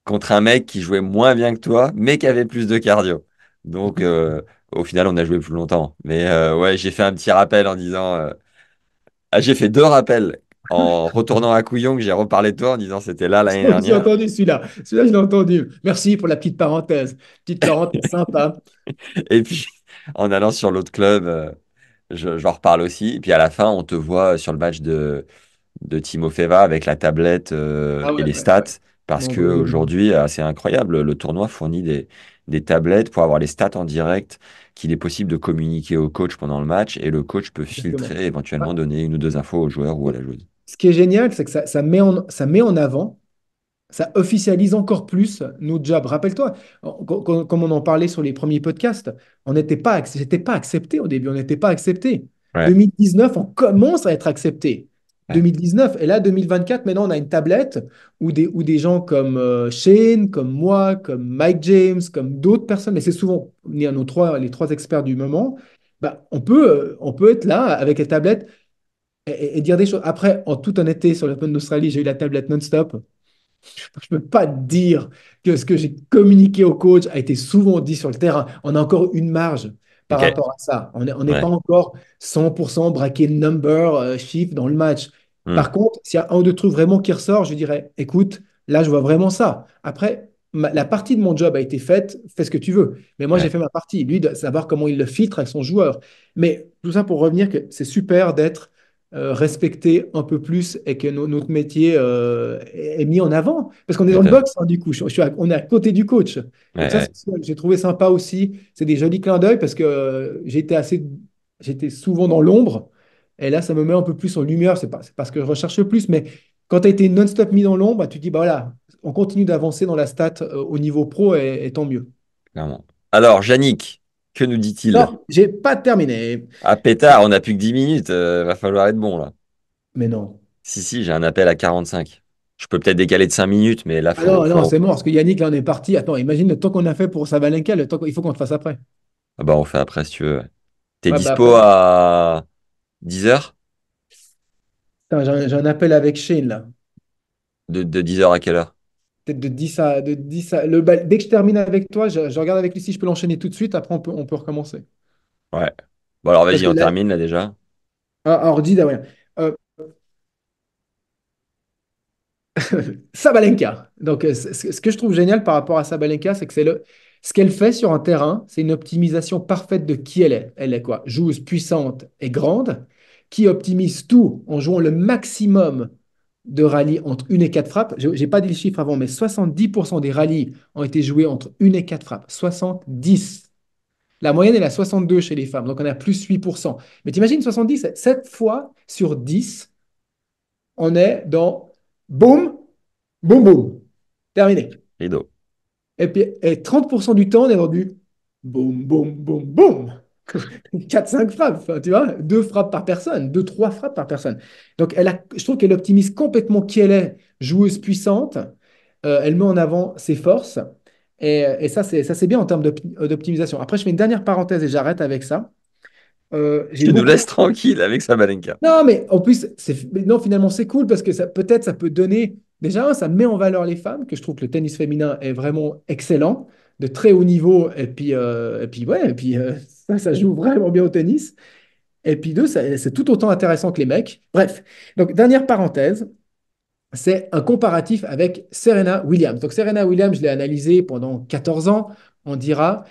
contre un mec qui jouait moins bien que toi, mais qui avait plus de cardio. Donc, au final, on a joué plus longtemps. Mais ouais, j'ai fait un petit rappel en disant. Ah, j'ai fait deux rappels en retournant à Couillon que j'ai reparlé de toi en disant c'était là l'année [laughs] dernière. J'ai entendu celui-là. Celui-là, je entendu. Merci pour la petite parenthèse. Petite parenthèse sympa. [laughs] Et puis, en allant sur l'autre club, euh, je je, reparle aussi. Et puis à la fin, on te voit sur le match de, de Timo Feva avec la tablette euh, ah et les stats. Parce que aujourd'hui, euh, c'est incroyable, le tournoi fournit des, tablettes pour avoir les stats en direct qu'il est possible de communiquer au coach pendant le match et le coach peut filtrer, éventuellement donner une ou deux infos au joueur ou à la joueuse ce qui est génial, c'est que ça, met en, ça met en avant, ça officialise encore plus nos jobs. Rappelle-toi, comme on en parlait sur les premiers podcasts, on n'était pas, pas accepté au début, on n'était pas accepté. 2019, on commence à être accepté. 2019. Et là, 2024, maintenant, on a une tablette où des, des gens comme euh, Shane, comme moi, comme Mike James, comme d'autres personnes, mais c'est souvent nos trois, les trois experts du moment, bah, on, peut, euh, on peut être là avec la tablette et, dire des choses. Après, en tout honnêteté, sur l'Open d'Australie, j'ai eu la tablette non-stop. Je ne peux pas dire que ce que j'ai communiqué au coach a été souvent dit sur le terrain. On a encore une marge par rapport à ça. On n'est pas encore 100% braqué number, euh, chiffre dans le match. Hmm. Par contre, s'il y a un ou deux trucs vraiment qui ressort, je dirais, écoute, là, je vois vraiment ça. Après, la partie de mon job a été faite, fais ce que tu veux. Mais moi, j'ai fait ma partie. Lui, de savoir comment il le filtre avec son joueur. Mais tout ça pour revenir que c'est super d'être euh, respecter un peu plus et que notre métier euh, est mis en avant. Parce qu'on est dans le box, hein, du coup. on est à côté du coach. J'ai trouvé sympa aussi. C'est des jolis clins d'œil parce que j'étais assez, j'étais souvent dans l'ombre. Et là, ça me met un peu plus en lumière. C'est pas, parce que je recherche plus, mais quand tu as été non-stop mis dans l'ombre, bah, tu te dis, bah voilà, on continue d'avancer dans la stat euh, au niveau pro et, tant mieux. Alors, Yannick, que nous dit-il Non, j'ai pas terminé. Ah pétard, on n'a plus que 10 minutes, euh, va falloir être bon là. Mais non. Si, si, j'ai un appel à 45. Je peux peut-être décaler de 5 minutes, mais là. Ah non, non, c'est mort, parce que Yannick, là, on est parti. Attends, imagine le temps qu'on a fait pour Savalenka, le temps qu'il faut qu'on te fasse après. Ah bah, on fait après si tu veux. T'es dispo bah, à 10h J'ai un, appel avec Shane, là. De, de 10h à quelle heure peut-être de 10 à. 10 dès que je termine avec toi, je, regarde avec Lucie, je peux l'enchaîner tout de suite. Après, on peut, recommencer. Ouais. Bon, alors vas-y, on termine là déjà. alors, dis, d'ailleurs. Sabalenka. Donc, euh, ce que je trouve génial par rapport à Sabalenka, c'est que c'est le. Ce qu'elle fait sur un terrain, c'est une optimisation parfaite de qui elle est. Elle est quoi Joueuse puissante et grande, qui optimise tout en jouant le maximum de rallyes entre une et quatre frappes. Je n'ai pas dit le chiffre avant, mais 70% des rallyes ont été joués entre une et quatre frappes. 70. La moyenne, est à 62 chez les femmes, donc on a plus 8%. Mais t'imagines 70, 7 fois sur 10, on est dans boum, boum, boum. Terminé. Et et 30% du temps, on est dans du boum, boum, boum, boum. 4-5 [laughs] frappes, tu vois, deux frappes par personne, 2-3 frappes par personne. Donc, elle a, je trouve qu'elle optimise complètement qui elle est, joueuse puissante, euh, elle met en avant ses forces, et, et ça, c'est bien en termes d'optimisation. Après, je fais une dernière parenthèse et j'arrête avec ça. Euh, tu nous laisses tranquille avec Malenka Non, mais en plus, non, finalement, c'est cool parce que ça peut-être ça peut donner. Déjà, ça met en valeur les femmes, que je trouve que le tennis féminin est vraiment excellent, de très haut niveau. Et puis, euh, et puis ouais, et puis euh, ça, joue vraiment bien au tennis. Et puis deux, c'est tout autant intéressant que les mecs. Bref, donc dernière parenthèse, c'est un comparatif avec Serena Williams. Donc Serena Williams, je l'ai analysée pendant 14 ans, on dira.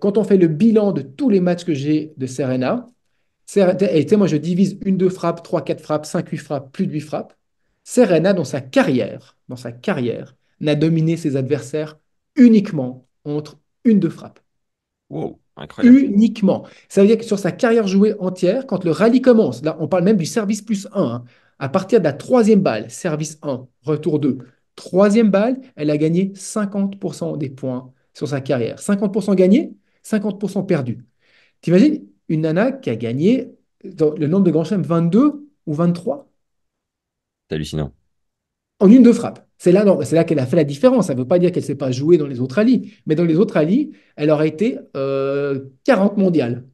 quand on fait le bilan de tous les matchs que j'ai de Serena, et moi je divise une, deux frappes, trois, quatre frappes, cinq, huit frappes, plus de huit frappes. Serena, dans sa carrière, dans sa carrière, n'a dominé ses adversaires uniquement entre une, deux frappes. Wow. Uniquement. Ça veut dire que sur sa carrière jouée entière, quand le rallye commence, là on parle même du service plus 1, hein, à partir de la troisième balle, service 1, retour 2, troisième balle, elle a gagné 50% des points sur sa carrière. 50% gagné, 50% perdu. T'imagines une nana qui a gagné le nombre de grands chèvres 22 ou 23 C'est hallucinant. En une deux frappes. C'est là, là qu'elle a fait la différence. Ça ne veut pas dire qu'elle ne s'est pas jouée dans les autres alliés. mais dans les autres alliés, elle aurait été 40 euh, mondiales.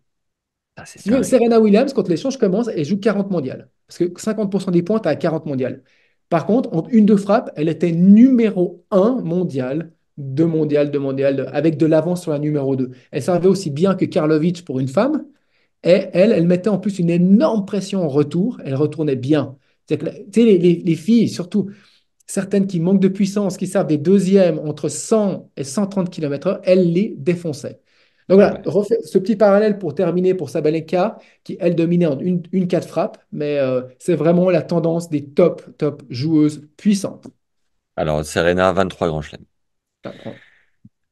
Ah, Serena Williams, quand l'échange commence, elle joue 40 mondiales. Parce que 50% des points, tu as 40 mondiales. Par contre, en une de frappe, elle était numéro 1 mondial, 2 mondial, 2 mondial, avec de l'avance sur la numéro 2. Elle servait aussi bien que Karlovic pour une femme. Et elle, elle mettait en plus une énorme pression en retour. Elle retournait bien. Tu les, les filles, surtout, certaines qui manquent de puissance, qui servent des deuxièmes entre 100 et 130 km/h, elles les défonçaient. Donc voilà, ce petit parallèle pour terminer pour Sabalenka, qui elle dominait en une, une 4 frappe, mais euh, c'est vraiment la tendance des top, top joueuses puissantes. Alors, Serena, 23 grands chelems.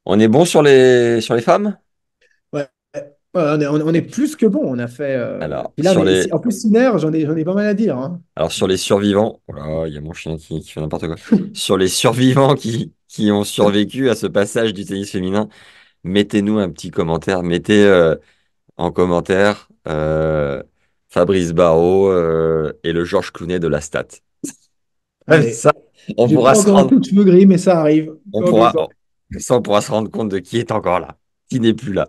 On est bon sur les, sur les femmes on est, plus que bon. On a fait. Euh, Alors, En plus, Siner j'en ai, ai, pas mal à dire. Hein. Alors, sur les survivants, oh il y a mon chien qui, fait n'importe quoi. [laughs] sur les survivants qui, qui ont survécu à ce passage du tennis féminin, mettez-nous un petit commentaire. Mettez euh, en commentaire euh, Fabrice Barrault et le Georges Clounet de la Stat. [laughs] ça, on pourra se rendre. gris, mais ça arrive. On pourra, ça, on pourra se rendre compte de qui est encore là, qui n'est plus là.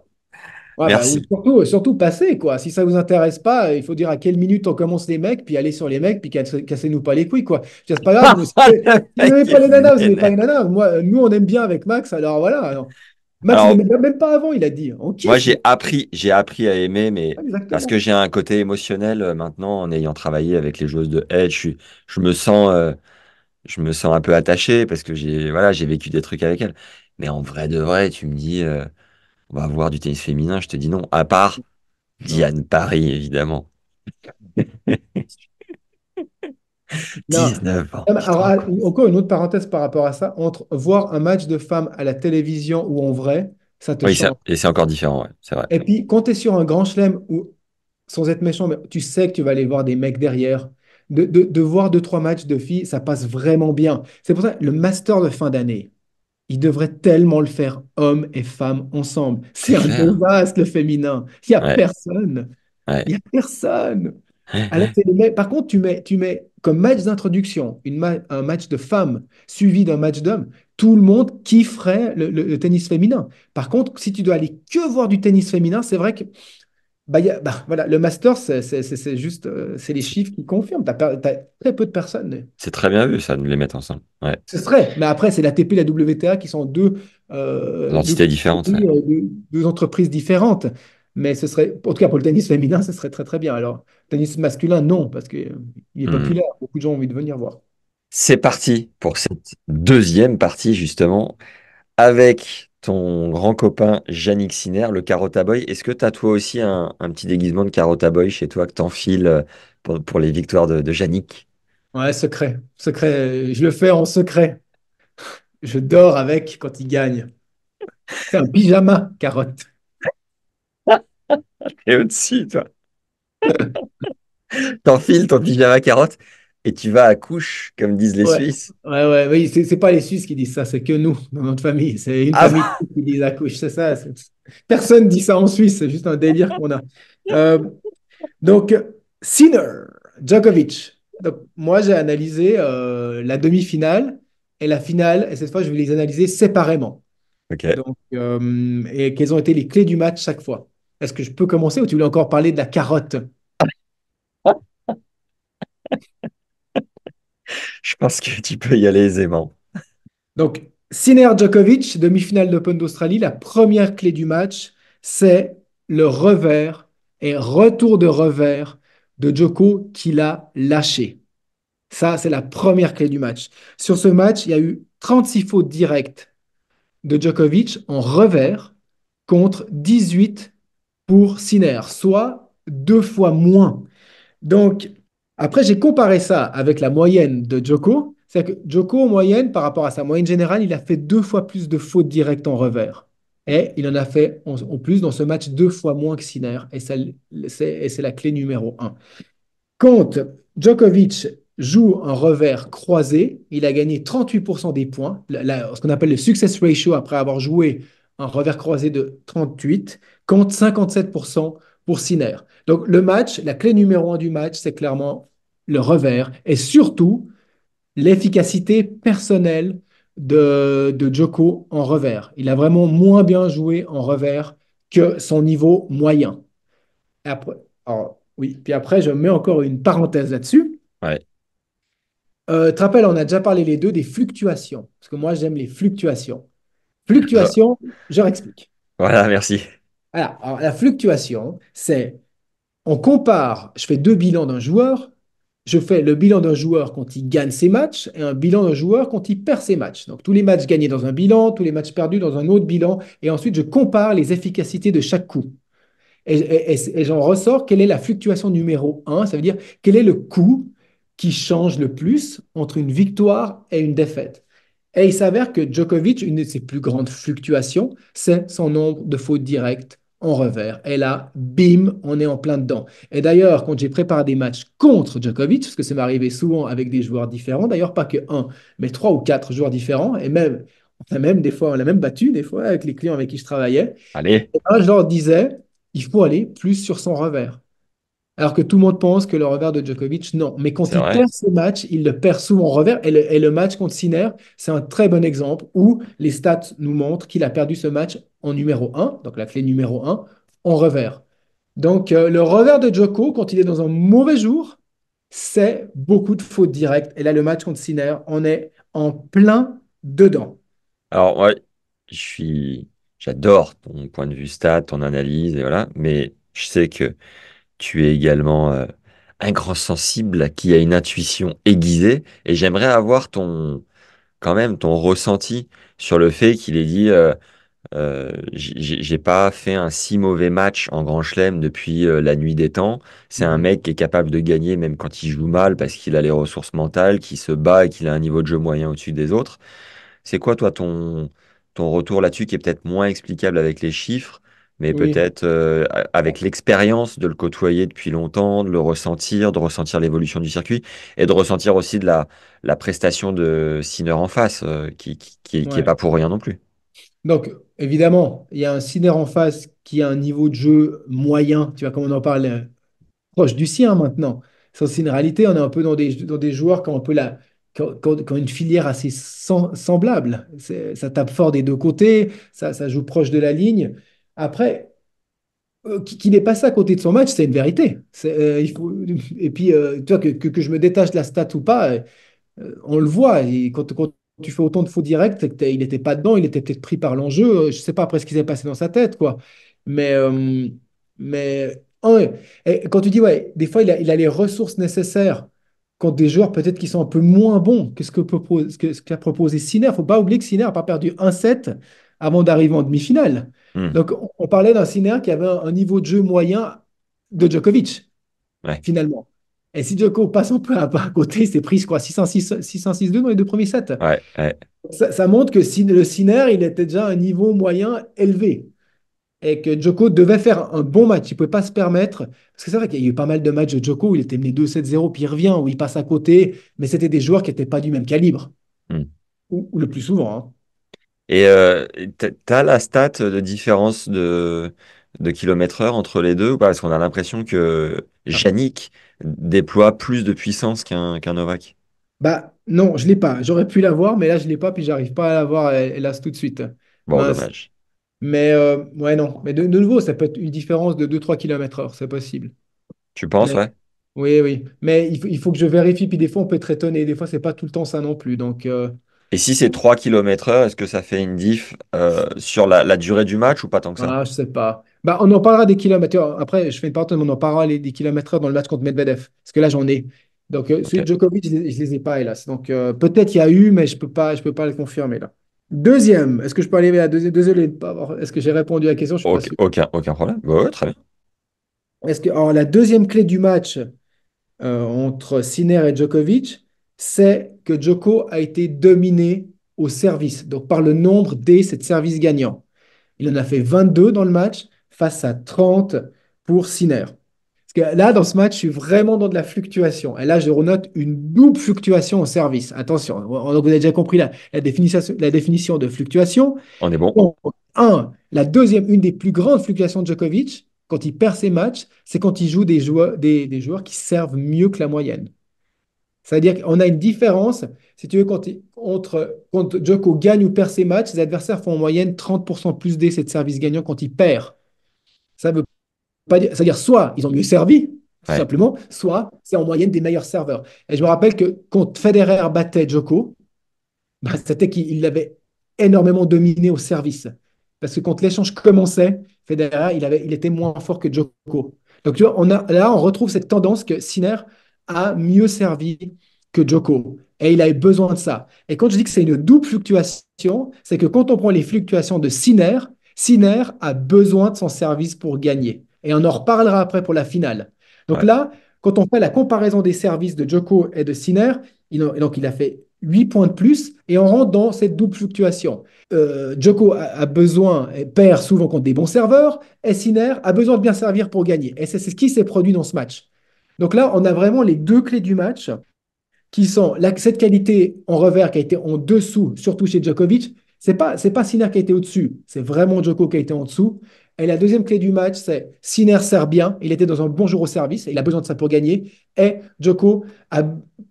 Bah, Merci. surtout, euh, surtout passez, quoi. Si ça vous intéresse pas, euh, il faut dire à quelle minute on commence les mecs, puis aller sur les mecs, puis cassez-nous pas les couilles, quoi. C'est pas grave, [laughs] ah, vous n'avez pas les nanas, vous n'avez pas les nanas. Moi, euh, nous, on aime bien avec Max, alors voilà. Max, il il même pas avant, il a dit. Hein. Moi, j'ai appris, j'ai appris à aimer, mais parce que j'ai un côté émotionnel maintenant en ayant travaillé avec les joueuses de Edge, je, me sens, je me sens un peu attaché parce que j'ai, voilà, j'ai vécu des trucs avec elles. Mais en vrai de vrai, tu me dis, on va voir du tennis féminin, je te dis non, à part Diane Paris, évidemment. 19 [laughs] ans. Ah, encore une autre parenthèse par rapport à ça, entre voir un match de femmes à la télévision ou en vrai, ça te oui, et c'est encore différent, c'est vrai. Et puis, quand tu es sur un grand chelem, sans être méchant, mais tu sais que tu vas aller voir des mecs derrière, de, de voir deux, trois matchs de filles, ça passe vraiment bien. C'est pour ça, le master de fin d'année, il devraient tellement le faire, hommes et femmes ensemble. C'est un vaste, le féminin. Il n'y a, personne. Il n'y a personne. Par contre, tu mets, tu mets comme match d'introduction un match de femmes suivi d'un match d'hommes. Tout le monde kifferait le, le, tennis féminin. Par contre, si tu dois aller que voir du tennis féminin, c'est vrai que bah, bah, voilà, le master, c'est juste, euh, c'est les chiffres qui confirment. Tu as, très peu de personnes. C'est très bien vu, ça, de les mettre ensemble. Ouais. Ce serait, mais après, c'est l'ATP et la WTA qui sont deux, euh, entités différentes. Euh, deux, entreprises différentes. Mais ce serait, en tout cas, pour le tennis féminin, ce serait très, très bien. Alors, tennis masculin, non, parce qu'il est hmm. populaire. Beaucoup de gens ont envie de venir voir. C'est parti pour cette deuxième partie, justement, avec ton grand copain Yannick Siner, le Carota Boy. Est-ce que tu as toi aussi un, petit déguisement de Carota Boy chez toi que t'enfiles euh, pour, pour les victoires de, de Yannick Ouais, secret. Secret. Je le fais en secret. Je dors avec quand il gagne. C'est un pyjama, carotte. [laughs] Et au-dessus, toi. [laughs] T'enfiles ton pyjama carotte et tu vas à couche, comme disent les Suisses. Ouais, ouais, oui, c'est pas les Suisses qui disent ça, c'est que nous, dans notre famille. C'est une ah famille qui dit à couche, c'est ça. Personne dit ça en Suisse, c'est juste un délire qu'on a. Euh, donc, Sinner, Djokovic. Donc, moi, j'ai analysé euh, la demi-finale et la finale, et cette fois, je vais les analyser séparément. Ok. Euh, et quelles ont été les clés du match chaque fois. Est-ce que je peux commencer ou tu voulais encore parler de la carotte [laughs] je pense que tu peux y aller aisément. Donc, Sinner Djokovic, demi-finale d'Open d'Australie, la première clé du match, c'est le revers et retour de revers de Djoko qui l'a lâché. Ça, c'est la première clé du match. Sur ce match, il y a eu 36 fautes directes de Djokovic en revers contre 18 pour Sinner, soit deux fois moins. Donc, après, j'ai comparé ça avec la moyenne de Joko. C'est-à-dire que Joko, en moyenne, par rapport à sa moyenne générale, il a fait deux fois plus de fautes directes en revers. Et il en a fait en, plus dans ce match deux fois moins que Sinner. Et, c'est la clé numéro un. Quand Djokovic joue un revers croisé, il a gagné 38% des points, ce qu'on appelle le success ratio après avoir joué un revers croisé de 38, compte 57% pour Sinner. Donc le match, la clé numéro un du match, c'est clairement le revers et surtout l'efficacité personnelle de, Joko en revers. Il a vraiment moins bien joué en revers que son niveau moyen. oui, puis après, je mets encore une parenthèse là-dessus. Ouais. Euh, te rappelles, on a déjà parlé les deux des fluctuations, parce que moi j'aime les fluctuations. fluctuations euh. je réexplique. Voilà, merci. alors, la fluctuation, c'est on compare, je fais deux bilans d'un joueur, je fais le bilan d'un joueur quand il gagne ses matchs et un bilan d'un joueur quand il perd ses matchs. Donc tous les matchs gagnés dans un bilan, tous les matchs perdus dans un autre bilan, et ensuite je compare les efficacités de chaque coup. Et, j'en ressors quelle est la fluctuation numéro un. ça veut dire quel est le coup qui change le plus entre une victoire et une défaite. Et il s'avère que Djokovic, une de ses plus grandes fluctuations, c'est son nombre de fautes directes en revers. Et là, bim, on est en plein dedans. Et d'ailleurs, quand j'ai préparé des matchs contre Djokovic, parce que ça m'arrivait souvent avec des joueurs différents, d'ailleurs pas que un, mais trois ou quatre joueurs différents, et même, on a même des fois, on l'a même battu des fois avec les clients avec qui je travaillais. Allez. Et je leur disais, il faut aller plus sur son revers. Alors que tout le monde pense que le revers de Djokovic, non. Mais quand il perd ce match, il le perd souvent en revers. Et le, match contre Sinner, c'est un très bon exemple où les stats nous montrent qu'il a perdu ce match en numéro 1, donc la clé numéro 1, en revers. Donc euh, le revers de Joko, quand il est dans un mauvais jour, c'est beaucoup de fautes directes. Et là, le match contre Sinner, on est en plein dedans. Alors, ouais, je suis. J'adore ton point de vue stat, ton analyse, et voilà. Mais je sais que tu es également euh, un grand sensible qui a une intuition aiguisée. Et j'aimerais avoir ton, quand même, ton ressenti sur le fait qu'il ait dit euh, euh, j'ai pas fait un si mauvais match en Grand Chelem depuis euh, la nuit des temps. C'est un mhm. mec qui est capable de gagner même quand il joue mal parce qu'il a les ressources mentales, qu'il se bat et qu'il a un niveau de jeu moyen au-dessus des autres. C'est quoi toi ton, ton retour là-dessus qui est peut-être moins explicable avec les chiffres, mais peut-être euh, avec l'expérience de le côtoyer depuis longtemps, de le ressentir, de ressentir l'évolution du circuit et de ressentir aussi de la, la prestation de Sinner en face qui, qui, est pas pour rien non plus. Donc, Évidemment, il y a un Sinner en face qui a un niveau de jeu moyen, tu vois, comme on en parle, euh, proche du sien maintenant. C'est c'est une réalité. On est un peu dans des, dans des joueurs qui ont peut la, une filière assez semblable. Ça tape fort des deux côtés, ça, ça joue proche de la ligne. Après, qu'il euh, qu'il pas ça à côté de son match, c'est une vérité. Euh, et puis, tu vois, que, que, je me détache de la stat ou pas, on le voit. Et quand, quand tu fais autant de faux directs, que il n'était pas dedans, il était peut-être pris par l'enjeu. Euh, je ne sais pas après ce qui s'est passé dans sa tête, quoi. Mais, euh, mais ah quand tu dis, ouais, des fois, il a, les ressources nécessaires quand des joueurs peut-être qui sont un peu moins bons que ce que propose, qu'a proposé Sinner. faut pas oublier que Sinner n'a pas perdu un set avant d'arriver en demi-finale. Hmm. Donc, on, parlait d'un Sinner qui avait un, niveau de jeu moyen de Djokovic, finalement. Et si Djoko passe un peu à, côté, côté, c'est pris, je crois, 606-2 dans les deux premiers sets. Ça, montre que le Sinner, il était déjà à un niveau moyen élevé. Et que Djoko devait faire un bon match. Il ne pouvait pas se permettre. Parce que c'est vrai qu'il y a eu pas mal de matchs de Djoko où il était mené 2-7-0, puis il revient, où il passe à côté. Mais c'était des joueurs qui n'étaient pas du même calibre. Hmm. Ou, le plus souvent. Hein. Et euh, tu as la stat de différence de, de kilomètres heure entre les deux Parce qu'on a l'impression que ah. Yannick déploie plus de puissance qu'un Novak Bah non, je l'ai pas. J'aurais pu l'avoir, mais là je l'ai pas, puis j'arrive pas à l'avoir euh, hélas tout de suite. Bon, dommage. Mais euh, ouais, non. Mais de, nouveau, ça peut être une différence de 2-3 km heure, c'est possible. Tu penses, ouais Oui, oui. Mais il faut, que je vérifie, puis des fois on peut être étonné, des fois c'est pas tout le temps ça non plus. Donc. Euh. Et si c'est 3 km/h, est-ce que ça fait une diff sur la, la, durée du match ou pas tant que ça ah, Je sais pas. Bah, on en parlera des kilomètres. Après, je fais une parenthèse, on en parlera des kilomètres dans le match contre Medvedev, parce que là, j'en ai. Donc, euh, celui de Djokovic, je ne les, ai pas, hélas. Donc, euh, peut-être il y a eu, mais je ne peux, pas, je peux pas le confirmer, là. Deuxième, est-ce que je peux aller à la deuxième Désolé pas avoir. Est-ce que j'ai répondu à la question je aucun, problème. Bah très bien. que... Alors, la deuxième clé du match euh, entre Siner et Djokovic, c'est que Djoko a été dominé au service, donc par le nombre des services gagnants. Il en a fait 22 dans le match face à 30 pour Sinner. Parce que là, dans ce match, je suis vraiment dans de la fluctuation. Et là, je renote une double fluctuation au service. Attention, vous avez déjà compris la, définition, de fluctuation. On est bon. un, la deuxième, une des plus grandes fluctuations de Djokovic, quand il perd ses matchs, c'est quand il joue des joueurs, des, joueurs qui servent mieux que la moyenne. C'est-à-dire qu'on a une différence, si tu veux, quand, Djoko gagne ou perd ses matchs, ses adversaires font en moyenne 30% plus d'essais de service gagnant quand il perd. Ça veut pas dire, c'est-à-dire soit ils ont mieux servi, tout simplement, soit c'est en moyenne des meilleurs serveurs. Et je me rappelle que quand Federer battait Joko, bah, c'était qu'il l'avait énormément dominé au service. Parce que quand l'échange commençait, Federer, il, avait, il était moins fort que Joko. Donc tu vois, là, on retrouve cette tendance que Sinner a mieux servi que Joko. Et il avait besoin de ça. Et quand je dis que c'est une double fluctuation, c'est que quand on prend les fluctuations de Sinner, Sinner a besoin de son service pour gagner. Et on en reparlera après pour la finale. Donc là, quand on fait la comparaison des services de Joko et de Sinner, il, a, donc il a fait 8 points de plus et on rentre dans cette double fluctuation. Euh, Joko a, besoin et perd souvent contre des bons serveurs et Sinner a besoin de bien servir pour gagner. Et c'est ce qui s'est produit dans ce match. Donc là, on a vraiment les deux clés du match qui sont cette qualité en revers qui a été en dessous, surtout chez Djokovic, c'est pas, c'est pas Sinner qui a été au-dessus, c'est vraiment Joko qui a été en dessous. Et la deuxième clé du match, c'est Sinner sert bien, il était dans un bon jour au service, il a besoin de ça pour gagner. Et Joko a,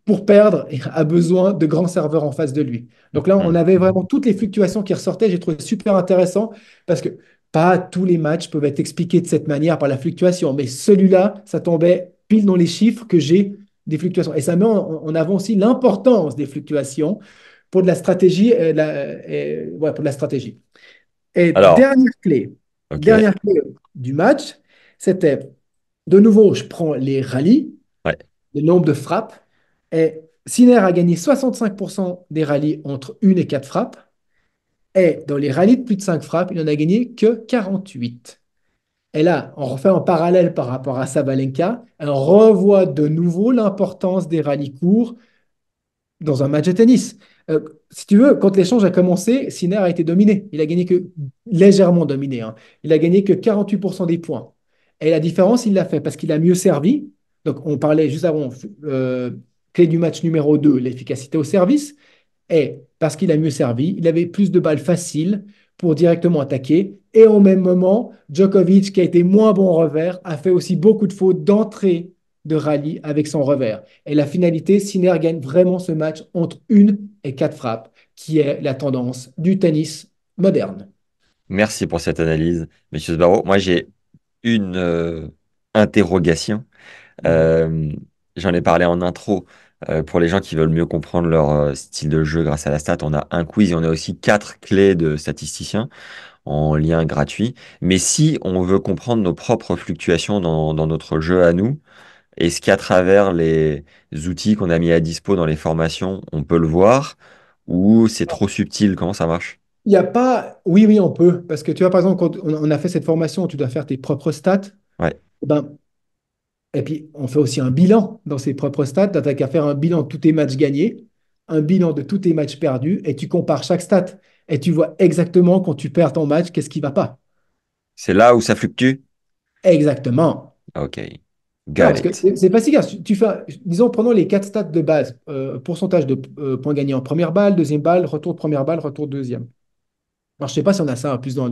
pour perdre, [laughs] a besoin de grands serveurs en face de lui. Donc là, on mm. avait vraiment toutes les fluctuations qui ressortaient, j'ai trouvé super intéressant, parce que pas tous les matchs peuvent être expliqués de cette manière par la fluctuation, mais celui-là, ça tombait pile dans les chiffres que j'ai des fluctuations. Et ça met en avant aussi l'importance des fluctuations euh, euh, pour de la stratégie. Et la, stratégie. Et dernière clé, du match, c'était de nouveau, je prends les rallyes, le nombre de frappes. Et Siner a gagné 65% des rallyes entre 1 et 4 frappes. Et dans les rallyes de plus de 5 frappes, il n'en a gagné que 48. Et là, on refait en parallèle par rapport à Sabalenka. on revoit de nouveau l'importance des rallyes courts dans un match de tennis. Euh, si tu veux, quand l'échange a commencé, Sinner a été dominé. Il a gagné que légèrement dominé. Hein. Il a gagné que 48% des points. Et la différence, il l'a fait parce qu'il a mieux servi. Donc, on parlait juste avant, euh, clé du match numéro 2, l'efficacité au service. Et parce qu'il a mieux servi, il avait plus de balles faciles pour directement attaquer. Et au même moment, Djokovic, qui a été moins bon en revers, a fait aussi beaucoup de fautes d'entrée de rallye avec son revers. Et la finalité, Sinner gagne vraiment ce match entre une et quatre frappes, qui est la tendance du tennis moderne. Merci pour cette analyse, Monsieur Sbarro. Moi, j'ai une euh, interrogation. Mm. Euh, j'en ai parlé en intro. Euh, pour les gens qui veulent mieux comprendre leur style de jeu grâce à la stat, on a un quiz et on a aussi quatre clés de statisticiens en lien gratuit. Mais si on veut comprendre nos propres fluctuations dans, dans notre jeu à nous, est-ce qu'à travers les outils qu'on a mis à dispo dans les formations, on peut le voir ou c'est trop subtil Comment ça marche Il n'y a pas. Oui, oui, on peut. Parce que tu vois, par exemple, quand on a fait cette formation, tu dois faire tes propres stats. Eh ben, et puis, on fait aussi un bilan dans ses propres stats. Tu n'as qu'à faire un bilan de tous tes matchs gagnés, un bilan de tous tes matchs perdus, et tu compares chaque stat. Et tu vois exactement quand tu perds ton match, qu'est-ce qui ne va pas. C'est là où ça fluctue Exactement. OK. C'est pas si grave. Tu disons, prenons les quatre stats de base. Euh, pourcentage de euh, points gagnés en première balle, deuxième balle, retour de première balle, retour de deuxième. Alors, je sais pas si on a ça plus dans,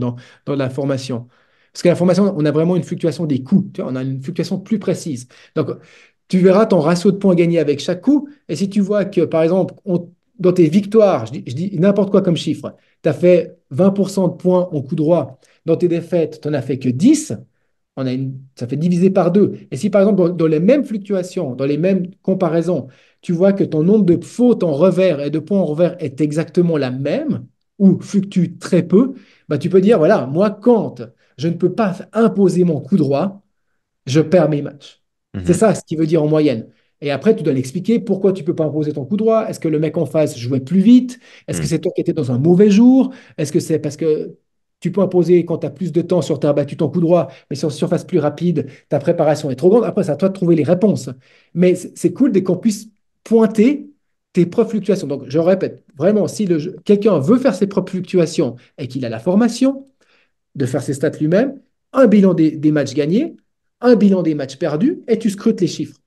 la formation. Parce que la formation, on a vraiment une fluctuation des coûts, on a une fluctuation plus précise. Donc, tu verras ton ratio de points gagnés avec chaque coup. Et si tu vois que, par exemple, dans tes victoires, je dis, dis n'importe quoi comme chiffre, tu as fait 20% de points en coup droit. Dans tes défaites, tu n'en as fait que 10 ça fait diviser par deux. Et si par exemple, dans, les mêmes fluctuations, dans les mêmes comparaisons, tu vois que ton nombre de fautes en revers et de points en revers est exactement la même, ou fluctue très peu, bah, tu peux dire, voilà, moi, quand je ne peux pas imposer mon coup droit, je perds mes matchs. Mhm. C'est ça ce qui veut dire en moyenne. Et après, tu dois l'expliquer pourquoi tu peux pas imposer ton coup droit. Est-ce que le mec en face jouait plus vite Est-ce mhm. que c'est toi qui étais dans un mauvais jour Est-ce que c'est parce que tu peux imposer quand tu as plus de temps sur ta, battue, ton coup droit, mais sur une surface plus rapide, ta préparation est trop grande. Après, c'est à toi de trouver les réponses. Mais c'est cool dès qu'on puisse pointer tes propres fluctuations. Donc, je répète, vraiment, si quelqu'un veut faire ses propres fluctuations et qu'il a la formation de faire ses stats lui-même, un bilan des, matchs gagnés, un bilan des matchs perdus, et tu scrutes les chiffres.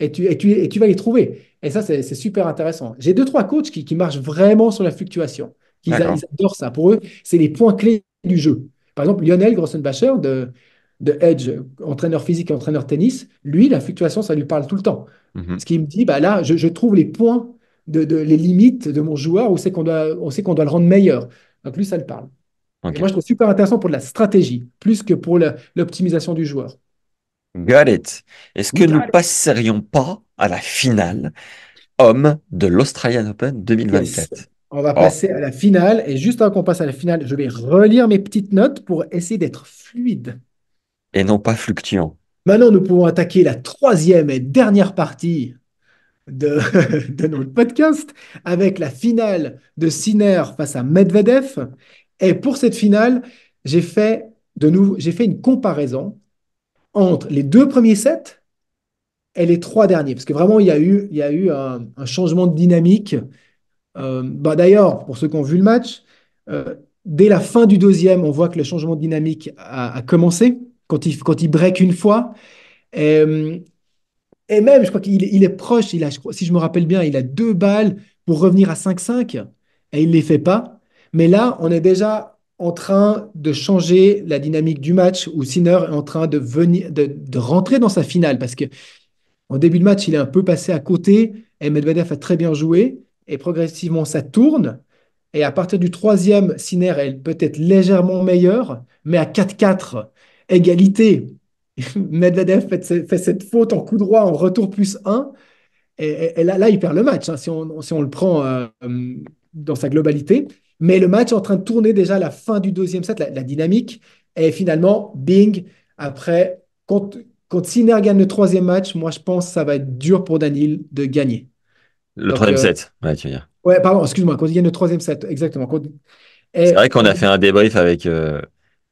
Et tu, et tu, vas les trouver. Et ça, c'est super intéressant. J'ai deux, trois coachs qui marchent vraiment sur la fluctuation. Ils, adorent ça. Pour eux, c'est les points clés du jeu. Par exemple, Lionel Grossenbacher de, de Edge, entraîneur physique et entraîneur tennis, lui, la fluctuation, ça lui parle tout le temps. Mhm. Ce qui me dit, bah là, je, trouve les points, de, les limites de mon joueur, où c'est qu'on doit, on sait qu'on doit le rendre meilleur. Donc lui, ça le parle. Moi, je trouve super intéressant pour la stratégie, plus que pour l'optimisation du joueur. Got it. Est-ce que nous passerions pas à la finale homme de l'Australian Open 2027 on va ah. passer à la finale. Et juste avant qu'on passe à la finale, je vais relire mes petites notes pour essayer d'être fluide. Et non pas fluctuant. Maintenant, nous pouvons attaquer la troisième et dernière partie de, [laughs] de notre podcast avec la finale de Sinner face à Medvedev. Et pour cette finale, j'ai fait de nouveau, j'ai fait une comparaison entre les deux premiers sets et les trois derniers, parce que vraiment, il y a eu, il y a eu un, un changement de dynamique euh, bah, d'ailleurs, pour ceux qui ont vu le match, euh, dès la fin du deuxième, on voit que le changement de dynamique a, commencé quand il, quand il break une fois. Euh, et, même, je crois qu'il il est proche, il a, si je me rappelle bien, il a deux balles pour revenir à 5-5 et il ne les fait pas. Mais là, on est déjà en train de changer la dynamique du match où Sinner est en train de, venir, de, de rentrer dans sa finale parce que en début de match, il est un peu passé à côté et Medvedev a très bien joué et progressivement ça tourne. Et à partir du troisième, Siner est peut-être légèrement meilleur, mais à 4-4, égalité. [laughs] Medvedev fait, cette faute en coup droit, en retour plus 1. Et, là, il perd le match, hein, si, on, le prend euh, hum, dans sa globalité. Mais le match est en train de tourner déjà à la fin du deuxième set, la, dynamique. Et finalement, bing, après, quand, quand gagne le troisième match, moi je pense que ça va être dur pour Daniel de gagner. Le troisième euh, set, ouais, tu veux dire. Ouais, pardon, excuse-moi, quand y gagne le troisième set, exactement. C'est vrai qu'on a fait un débrief avec euh,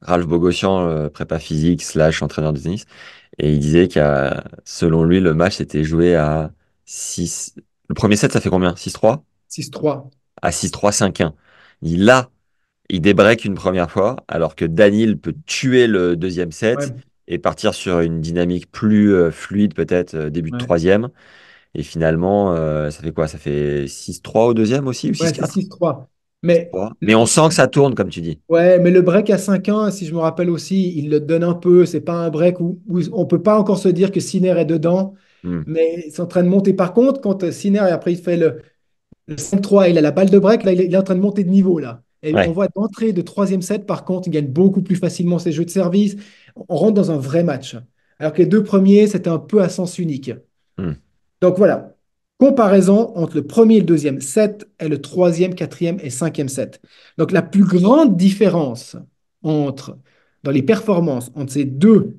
Ralph Bogossian, euh, prépa physique slash entraîneur de tennis, et il disait que selon lui, le match était joué à 6. Le premier set, ça fait combien 6-3 6-3. À 6-3, 5-1. Il a, il débreak une première fois, alors que Daniel peut tuer le deuxième set et partir sur une dynamique plus fluide, peut-être début de troisième. Et finalement, euh, ça fait quoi Ça fait 6-3 au deuxième aussi 6 6-3. Mais, mais on sent que ça tourne, comme tu dis. Ouais, mais le break à 5 1 si je me rappelle aussi, il le donne un peu. C'est pas un break où, on on peut pas encore se dire que Siner est dedans, hmm. mais c'est en train de monter. Par contre, quand euh, Siner, après, il fait le, 5-3, il a la balle de break, là, il est, en train de monter de niveau, là. Et on voit d'entrée de troisième set, par contre, il gagne beaucoup plus facilement ses jeux de service. On rentre dans un vrai match. Alors que les deux premiers, c'était un peu à sens unique. Hmm. Donc voilà, comparaison entre le premier et le deuxième set et le troisième, quatrième et cinquième set. Donc la plus grande différence entre, dans les performances entre ces deux,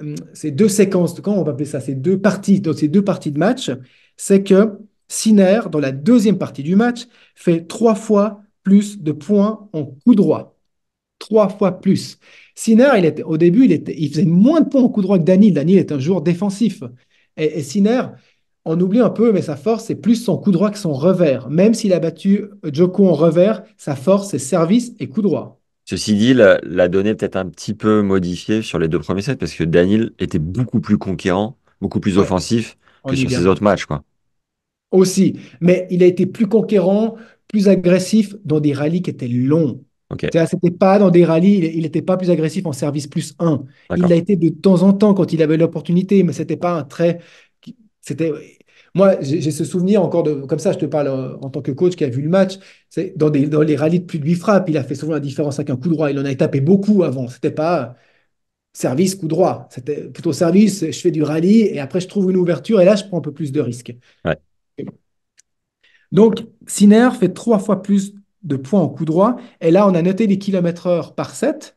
hum, séquences, comment on va appeler ça, ces deux parties, ces deux parties de match, c'est que Sinner, dans la deuxième partie du match, fait trois fois plus de points en coup droit. Trois fois plus. Sinner, il était, au début, il, était, faisait moins de points en coup droit que Daniel. Daniel est un joueur défensif. Et, et Sinner, on oublie un peu, mais sa force, c'est plus son coup droit que son revers. Même s'il a battu Joko en revers, sa force, c'est service et coup droit. Ceci dit, la, donnée peut-être un petit peu modifiée sur les deux premiers sets, parce que Daniel était beaucoup plus conquérant, beaucoup plus offensif que sur ses autres matchs. Quoi. Aussi, mais il a été plus conquérant, plus agressif dans des rallyes qui étaient longs. C'était pas dans des rallyes, il n'était pas plus agressif en service plus un. Il l'a été de temps en temps quand il avait l'opportunité, mais c'était pas un trait. C'était moi, j'ai ce souvenir encore de, comme ça, je te parle euh, en tant que coach qui a vu le match, c'est dans, dans les rallyes de plus de 8 frappes, il a fait souvent la différence avec un coup droit. Il en a tapé beaucoup avant. C'était pas service, coup droit. C'était plutôt service, je fais du rallye et après je trouve une ouverture et là je prends un peu plus de risques. Donc, Siner fait trois fois plus de points en coup droit et là on a noté les kilomètres heure par 7.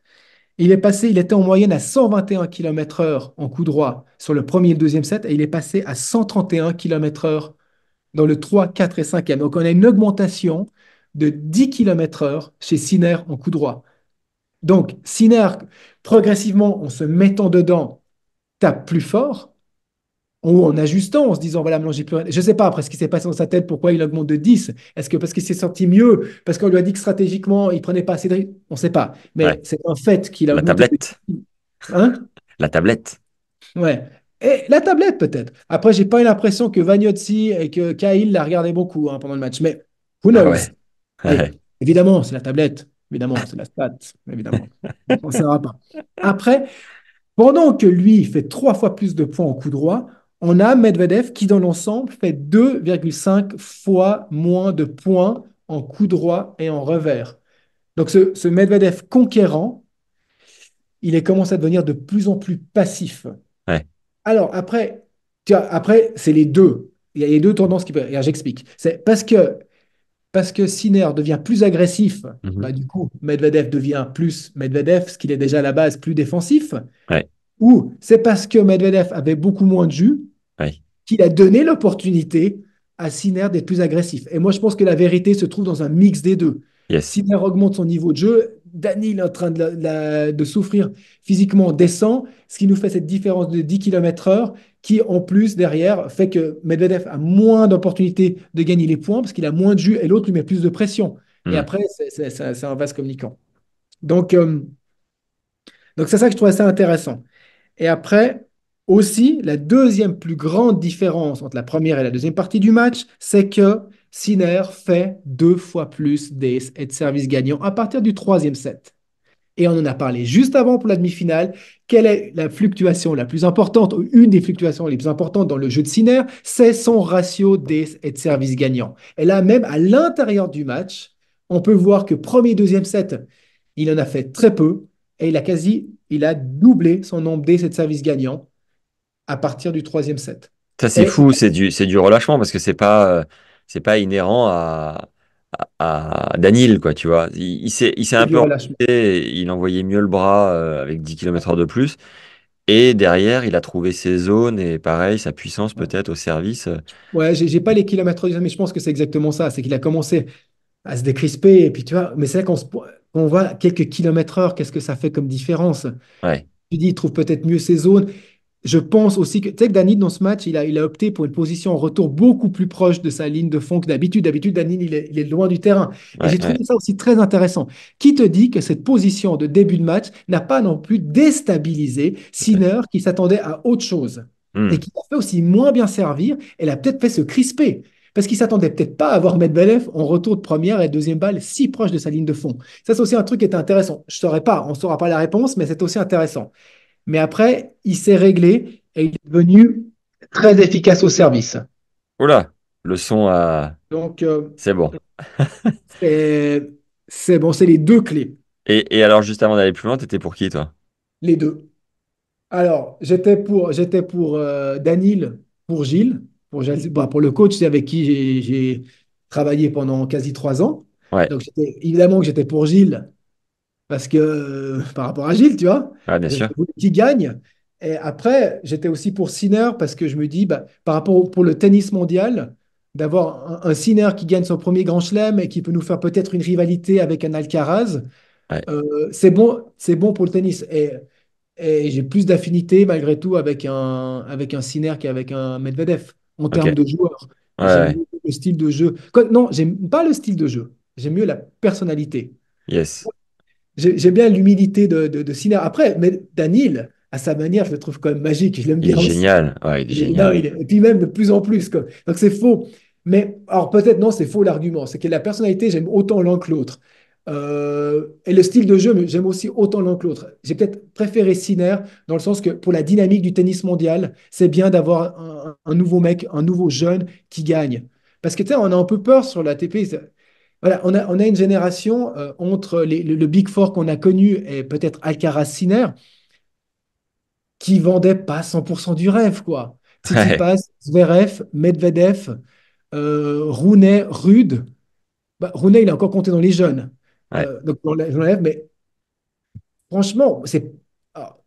Il est passé, il était en moyenne à 121 km/h en coup droit sur le premier et le deuxième set, et il est passé à 131 km/h dans le 3, 4 et 5e. Donc on a une augmentation de 10 km/h chez Siner en coup droit. Donc Siner, progressivement, en se mettant dedans, tape plus fort, ou en ajustant, en se disant, voilà, maintenant j'ai plus Je ne sais pas après ce qui s'est passé dans sa tête, pourquoi il augmente de 10. Est-ce que parce qu'il s'est senti mieux, parce qu'on lui a dit que stratégiquement, il prenait pas assez de On ne sait pas. Mais c'est un fait qu'il a... La tablette. Hein La tablette. Ouais. Et la tablette peut-être. Après, j'ai pas eu l'impression que Vagnotti et que Cahill la regardé beaucoup hein, pendant le match. Mais who ah knows Évidemment, c'est la tablette. Évidemment, c'est la stat. Évidemment, on ne saura pas. Après, pendant que lui fait trois fois plus de points en coup droit, on a Medvedev qui, dans l'ensemble, fait 2,5 fois moins de points en coup droit et en revers. Donc ce, Medvedev conquérant, il est commencé à devenir de plus en plus passif. Alors après, après c'est les deux. Il y a les deux tendances qui peuvent. J'explique. C'est parce que parce que Sinner devient plus agressif, mhm. bah, du coup Medvedev devient plus Medvedev, ce qu'il est déjà à la base plus défensif. Ou c'est parce que Medvedev avait beaucoup moins de jus, qu'il a donné l'opportunité à Siner d'être plus agressif. Et moi, je pense que la vérité se trouve dans un mix des deux. Siner augmente son niveau de jeu, Dani est en train de, souffrir physiquement, descend, ce qui nous fait cette différence de 10 km/h qui, en plus, derrière, fait que Medvedev a moins d'opportunités de gagner les points parce qu'il a moins de jus et l'autre lui met plus de pression. Et mm. après, c'est un vaste communicant. Donc, euh, donc c'est ça que je trouve assez intéressant. Et après, aussi, la deuxième plus grande différence entre la première et la deuxième partie du match, c'est que Sinner fait deux fois plus d'ace et de service gagnants à partir du troisième set. Et on en a parlé juste avant pour la demi-finale. Quelle est la fluctuation la plus importante, ou une des fluctuations les plus importantes dans le jeu de Sinner C'est son ratio d'ace et de service gagnants. Et là, même à l'intérieur du match, on peut voir que premier, deuxième set, il en a fait très peu. Et il a quasi, il a doublé son nombre d'ace et de service gagnants à partir du troisième set. Ça, c'est fou, c'est du, du relâchement parce que c'est pas, euh, c'est pas inhérent à, à, quoi, tu vois. Il, il s'est un peu relâché, il envoyait mieux le bras euh, avec 10 km/h de plus. Et derrière, il a trouvé ses zones et pareil, sa puissance peut-être au service. Euh. Ouais, j'ai pas les kilomètres, mais je pense que c'est exactement ça. C'est qu'il a commencé à se décrisper. Et puis, tu vois, mais c'est là qu'on on voit quelques kilomètres heure, qu'est-ce que ça fait comme différence. Tu dis, il trouve peut-être mieux ses zones je pense aussi que, tu sais que dans ce match, il a, il a opté pour une position en retour beaucoup plus proche de sa ligne de fond que d'habitude. D'habitude, Danine, il est, il est, loin du terrain. et j'ai trouvé ça aussi très intéressant. Qui te dit que cette position de début de match n'a pas non plus déstabilisé Sinner qui s'attendait à autre chose hmm. et qui l'a fait aussi moins bien servir Elle a peut-être fait se crisper parce qu'il s'attendait peut-être pas à voir Medvedev en retour de première et deuxième balle si proche de sa ligne de fond. Ça, c'est aussi un truc qui est intéressant. Je ne saurais pas, on ne saura pas la réponse, mais c'est aussi intéressant mais après, il s'est réglé et il est devenu très efficace au service. Oula, le son a. Donc. Euh, c'est bon. [laughs] c'est bon, c'est les deux clés. Et, alors, juste avant d'aller plus loin, tu étais pour qui, toi Les deux. Alors, j'étais pour, j'étais pour euh, pour Gilles, pour, bah, pour le coach avec qui j'ai travaillé pendant quasi trois ans. Donc, évidemment que j'étais pour Gilles parce que euh, par rapport à Gilles, tu vois, ah, euh, qui gagne. Et après, j'étais aussi pour Sinner parce que je me dis, bah, par rapport au, pour le tennis mondial, d'avoir un, Sinner qui gagne son premier Grand Chelem et qui peut nous faire peut-être une rivalité avec un Alcaraz, euh, c'est bon, c'est bon pour le tennis. Et, j'ai plus d'affinité malgré tout avec un avec un Sinner qu'avec un Medvedev en termes de joueur. j'aime le style de jeu. Non, j'aime pas le style de jeu. J'aime mieux la personnalité. Yes. J'aime bien l'humilité de, de, Après, mais Daniel, à sa manière, je le trouve quand même magique. Je l'aime bien. Il est génial. Ouais, il est génial. Et puis même de plus en plus. Comme... Donc c'est faux. Mais alors peut-être non, c'est faux l'argument. C'est que la personnalité, j'aime autant l'un que l'autre. Euh, et le style de jeu, j'aime aussi autant l'un que l'autre. J'ai peut-être préféré Sinner dans le sens que pour la dynamique du tennis mondial, c'est bien d'avoir un, nouveau mec, un nouveau jeune qui gagne. Parce que tu sais, on a un peu peur sur la TP voilà, on a, une génération euh, entre le, Big Four qu'on a connu et peut-être Alcaraz Sinner qui vendait pas 100% du rêve, quoi. Si Zverev, Medvedev, euh, Rounet, Rude, bah, Rounet, il est encore compté dans les jeunes. Euh, donc, mais franchement, c'est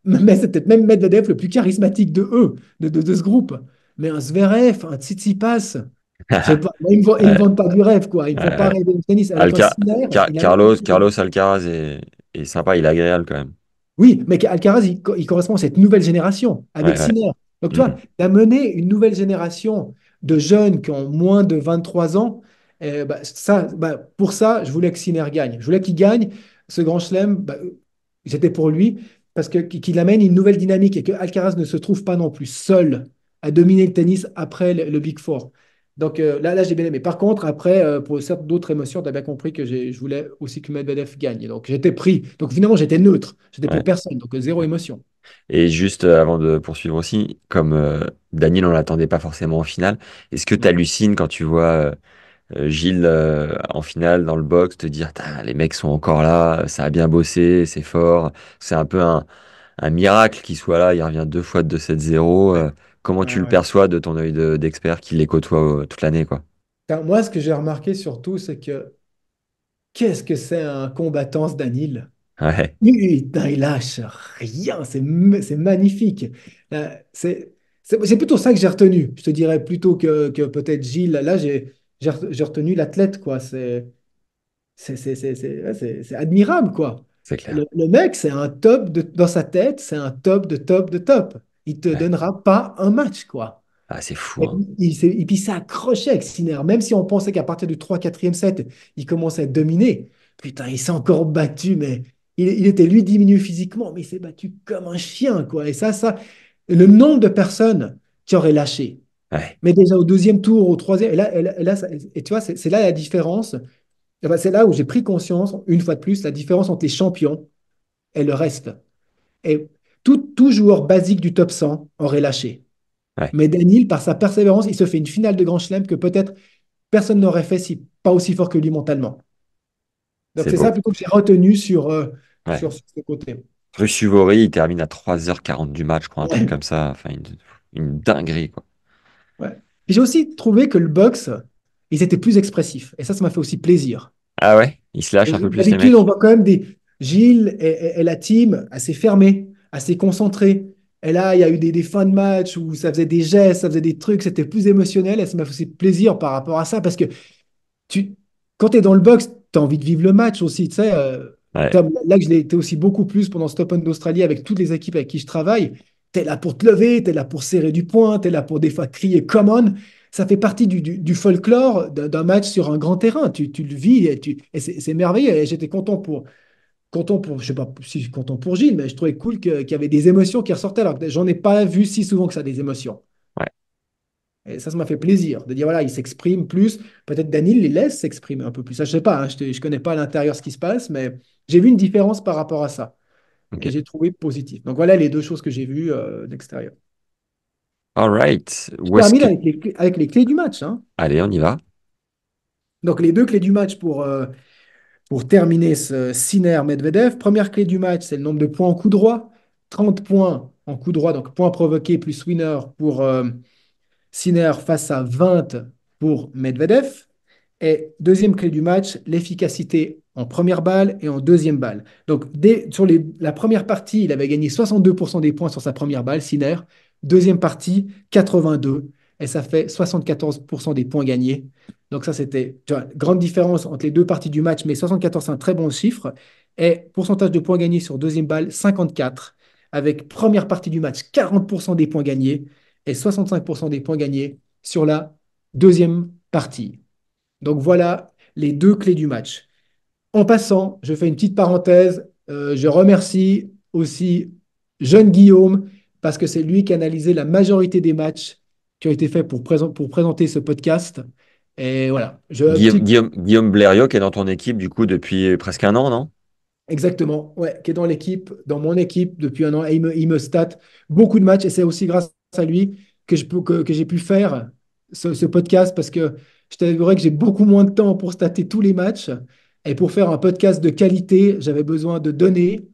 peut-être même Medvedev le plus charismatique de eux, de, de ce groupe. Mais un Zverev, un Tsitsipas, [laughs] ils ne vendent pas du rêve, quoi. Ils ne font pas rêver le tennis. Carlos, Carlos Alcaraz est, sympa, il est agréable quand même. Oui, mais Alcaraz, il, correspond à cette nouvelle génération avec Sinner. Donc, tu vois, mm. d'amener une nouvelle génération de jeunes qui ont moins de 23 ans, eh ben, ça, ben, pour ça, je voulais que Sinner gagne. Je voulais qu'il gagne ce grand chelem. Ben, c'était pour lui, parce qu'il amène une nouvelle dynamique et que Alcaraz ne se trouve pas non plus seul à dominer le tennis après le Big Four. Donc euh, là, là j'ai bien aimé. Par contre, après, euh, pour certaines d'autres émotions, tu as bien compris que je voulais aussi que Medvedev gagne. Donc j'étais pris. Donc finalement, j'étais neutre. J'étais pour personne. Donc zéro émotion. Et juste euh, avant de poursuivre aussi, comme Daniel, on ne l'attendait pas forcément en finale, est-ce que tu hallucines quand tu vois Gilles en finale dans le box te dire les mecs sont encore là, ça a bien bossé, c'est fort, c'est un peu un, miracle qu'il soit là, il revient deux fois de 7 0 Comment tu le perçois de ton œil d'expert qui les côtoie euh, toute l'année quoi Moi, ce que j'ai remarqué surtout, c'est que qu'est-ce que c'est un combattant Danil ouais. Putain, il lâche rien, c'est magnifique. Euh, c'est plutôt ça que j'ai retenu, je te dirais, plutôt que, que peut-être Gilles. Là, j'ai retenu l'athlète, quoi. C'est admirable, quoi. Le, mec, c'est un top dans sa tête, c'est un top de top de top il te donnera pas un match, quoi. Ah, c'est fou. Hein. Et, puis, ça accrochait avec Sinner. Même si on pensait qu'à partir du 3-4e set, il commençait à dominer. Putain, il s'est encore battu, mais il, était lui diminué physiquement, mais il s'est battu comme un chien, quoi. Et ça, ça, le nombre de personnes qui auraient lâché. Mais déjà au deuxième tour, au troisième, et là, tu vois, c'est là la différence. c'est là où j'ai pris conscience, une fois de plus, la différence entre les champions et le reste. Et tout, joueur basique du top 100 aurait lâché. Mais Daniel, par sa persévérance, il se fait une finale de Grand Chelem que peut-être personne n'aurait fait si pas aussi fort que lui mentalement. Donc c'est ça plutôt que j'ai retenu sur, euh, ce côté. Rushivori, il termine à 3h40 du match, je crois, un truc comme ça. une, dinguerie, quoi. J'ai aussi trouvé que le box, ils étaient plus expressifs. Et ça, ça m'a fait aussi plaisir. Ah ouais il se lâche un peu plus. puis on voit quand même des Gilles et, et la team assez fermés assez concentré, Et là, il y a eu des, des, fins de match où ça faisait des gestes, ça faisait des trucs, c'était plus émotionnel et ça m'a fait plaisir par rapport à ça parce que tu, quand tu es dans le box, tu as envie de vivre le match aussi. Tu sais, euh, là que je l'ai été aussi beaucoup plus pendant stop Top d'Australie avec toutes les équipes avec qui je travaille. Tu es là pour te lever, tu es là pour serrer du poing, tu es là pour des fois crier come on. Ça fait partie du, folklore d'un match sur un grand terrain. Tu, le vis et, et c'est merveilleux. Et j'étais content pour, content pour, je sais pas si suis content pour Gilles, mais je trouvais cool qu'il y avait des émotions qui ressortaient. Alors que j'en ai pas vu si souvent que ça, des émotions. Ouais. Et ça, ça m'a fait plaisir de dire voilà, il s'exprime plus. Peut-être Daniel les laisse s'exprimer un peu plus. Ça, je sais pas, hein, je ne connais pas à l'intérieur ce qui se passe, mais j'ai vu une différence par rapport à ça. Et j'ai trouvé positif. Donc voilà les deux choses que j'ai vues euh, d'extérieur. All right. Je termine avec, les, clés du match. Hein. Allez, on y va. Donc les deux clés du match pour euh, pour terminer ce Sinner-Medvedev. Première clé du match, c'est le nombre de points en coup droit. 30 points en coup droit, donc points provoqués plus winner pour euh, Sinner face à 20 pour Medvedev. Et deuxième clé du match, l'efficacité en première balle et en deuxième balle. Donc sur la première partie, il avait gagné 62% des points sur sa première balle, Sinner. Deuxième partie, 82 et ça fait 74% des points gagnés. Donc ça, c'était une grande différence entre les deux parties du match, mais 74, c'est un très bon chiffre. Et pourcentage de points gagnés sur deuxième balle, 54, avec première partie du match, 40% des points gagnés et 65% des points gagnés sur la deuxième partie. Donc voilà les deux clés du match. En passant, je fais une petite parenthèse. Euh, je remercie aussi jeune Guillaume parce que c'est lui qui a analysé la majorité des matchs qui ont été faits pour, pour présenter ce podcast. Et voilà. Guillaume, petit... Blériot qui est dans ton équipe du coup depuis euh, presque un an, non Exactement, ouais, qui est dans l'équipe, dans mon équipe depuis un an. Et il me, il me state beaucoup de matchs et c'est aussi grâce à lui que j'ai que, que pu faire ce, podcast parce que je t'avouerais que j'ai beaucoup moins de temps pour stater tous les matchs. Et pour faire un podcast de qualité, j'avais besoin de données.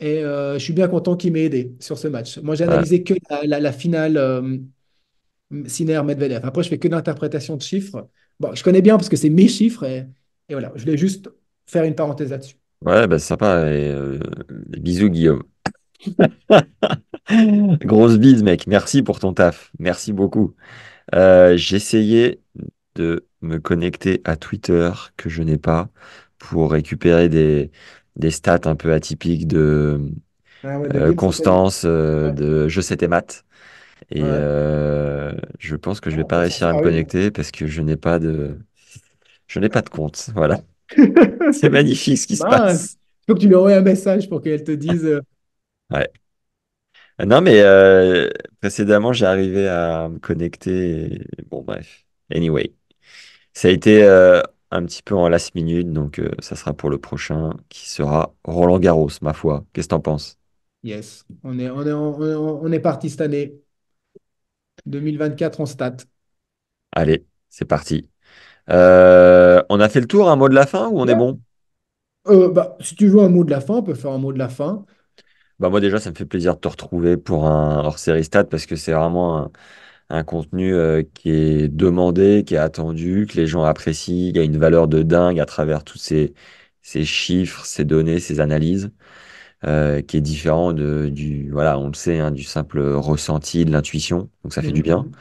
Et euh, je suis bien content qu'il m'ait aidé sur ce match. Moi, j'ai analysé que la, la finale. Euh, Sinner, Medvedev. Après, je fais que d'interprétation de chiffres. Bon, je connais bien parce que c'est mes chiffres et, voilà, je voulais juste faire une parenthèse là-dessus. Ouais, bah, sympa. Euh, bisous, Guillaume. [laughs] Grosse bise, mec. Merci pour ton taf. Merci beaucoup. Euh, j'essayais de me connecter à Twitter que je n'ai pas pour récupérer des, stats un peu atypiques de, ah euh, Constance, de Je sais et euh, je pense que je vais pas ah, réussir à ah me connecter parce que je n'ai pas de, je n'ai pas de compte. Voilà. [laughs] c'est magnifique ce qui se passe. Il faut que tu lui envoies un message pour qu'elle te dise. Euh, [laughs] ouais. Ah non, mais euh, précédemment, j'ai arrivé à me connecter. Bon, bref. Anyway, ça a été un petit peu en last minute, donc ça sera pour le prochain qui sera Roland Garros, ma foi. Qu'est-ce que t'en penses? Yes, on est, on est, on est parti cette année. 2024 en stats. Allez, c'est parti. Euh, on a fait le tour, un mot de la fin ou on est bon euh, bah, Si tu veux un mot de la fin, on peut faire un mot de la fin. Bah moi déjà, ça me fait plaisir de te retrouver pour un hors-série stats parce que c'est vraiment un, contenu euh, qui est demandé, qui est attendu, que les gens apprécient. qui y a une valeur de dingue à travers tous ces, ces chiffres, ces données, ces analyses. Euh, qui est différent de, du, voilà, on le sait, hein, du simple ressenti, de l'intuition. Donc ça fait du bien. Mhm.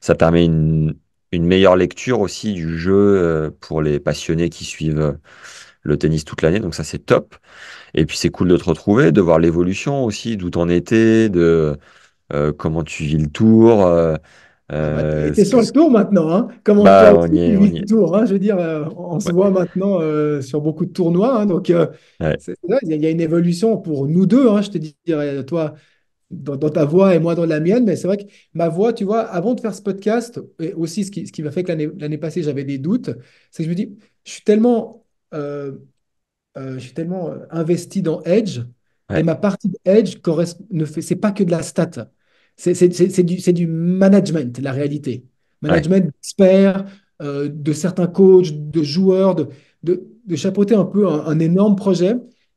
Ça permet une, une, meilleure lecture aussi du jeu euh, pour les passionnés qui suivent euh, le tennis toute l'année. Donc ça, c'est top. Et puis c'est cool de te retrouver, de voir l'évolution aussi, d'où t'en étais, de comment tu vis le tour. Ah bah, euh, es sur le tour maintenant, hein Comment bah, on, on Tour, hein je veux dire, euh, on se voit maintenant euh, sur beaucoup de tournois, hein. donc euh, il y, a une évolution pour nous deux, hein. je te dirais, toi dans, ta voix et moi dans la mienne, mais c'est vrai que ma voix, tu vois, avant de faire ce podcast, et aussi ce qui, ce qui m'a fait que l'année passée j'avais des doutes, c'est que je me dis, je suis tellement, je suis tellement investi dans Edge, et ma partie de Edge correspond, ne fait, c'est pas que de la stat. C'est du, du, management, la réalité. Management d'experts, euh, de certains coachs, de joueurs, de, de, chapeauter un peu un, énorme projet.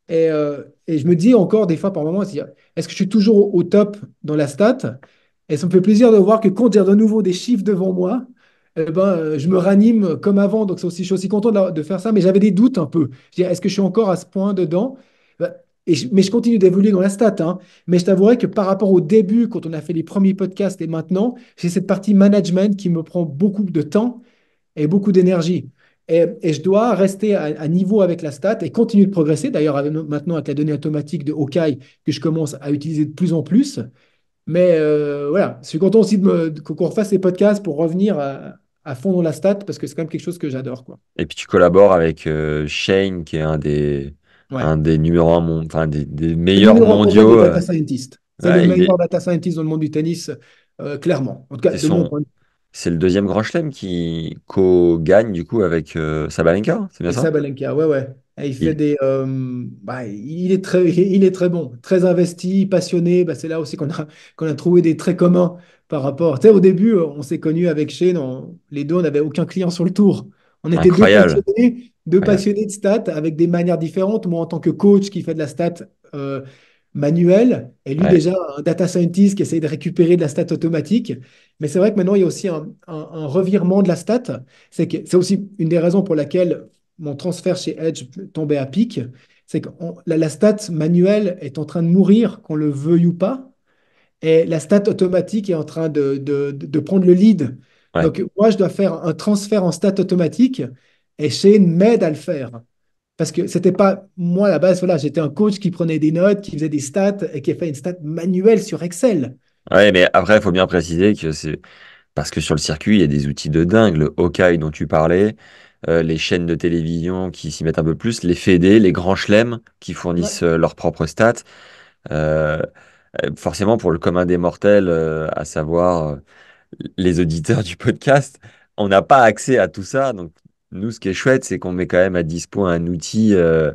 Euh, et, je me dis encore des fois par moments, est-ce que je suis toujours au, top dans la stat Et ça me fait plaisir de voir que quand a de nouveau des chiffres devant moi, eh ben, euh, je me ranime comme avant. Donc, aussi, je suis aussi content de, faire ça, mais j'avais des doutes un peu. Est-ce que je suis encore à ce point dedans ben, mais je continue d'évoluer dans la stat. Hein. Mais je t'avouerai que par rapport au début, quand on a fait les premiers podcasts et maintenant, j'ai cette partie management qui me prend beaucoup de temps et beaucoup d'énergie. Et, je dois rester à, niveau avec la stat et continuer de progresser. D'ailleurs, maintenant, avec la donnée automatique de Hawkeye que je commence à utiliser de plus en plus. Mais euh, voilà, je suis content aussi qu'on refasse ces podcasts pour revenir à, fond dans la stat parce que c'est quand même quelque chose que j'adore. Et puis tu collabores avec euh, Shane, qui est un des un des numéros un, enfin des, meilleurs mondiaux. Euh, data C'est le data dans le monde du tennis, euh, clairement. En tout cas, c'est le deuxième Grand Chelem qui co-gagne du coup avec euh, Sabalenka, c'est bien ça Sabalenka, ouais, ouais. Bah, il est très, il est très bon, très investi, passionné. Bah, c'est là aussi qu'on a, qu'on a trouvé des traits communs par rapport. Tu sais, au début, on s'est connus avec Shane, les deux, on n'avait aucun client sur le tour. On était Incroyable. deux passionnés deux passionnés de stats avec des manières différentes. Moi, en tant que coach qui fait de la stat euh, manuelle, et lui déjà un data scientist qui essaye de récupérer de la stat automatique. Mais c'est vrai que maintenant, il y a aussi un, revirement de la stat. C'est aussi une des raisons pour laquelle mon transfert chez Edge tombait à pic. C'est que la, stat manuelle est en train de mourir, qu'on le veuille ou pas. Et la stat automatique est en train de, prendre le lead. Donc, moi, je dois faire un transfert en stat automatique et Shane m'aide à le faire. Parce que c'était pas moi à la base, voilà, j'étais un coach qui prenait des notes, qui faisait des stats et qui a fait une stat manuelle sur Excel. Ouais, mais après, il faut bien préciser que c'est parce que sur le circuit, il y a des outils de dingue, le Hawkeye dont tu parlais, euh, les chaînes de télévision qui s'y mettent un peu plus, les FED les grands chelems qui fournissent euh, leurs propres stats. Euh, forcément, pour le commun des mortels, à savoir les auditeurs du podcast, on n'a pas accès à tout ça. Donc, nous, ce qui est chouette, c'est qu'on met quand même à dispo un outil euh,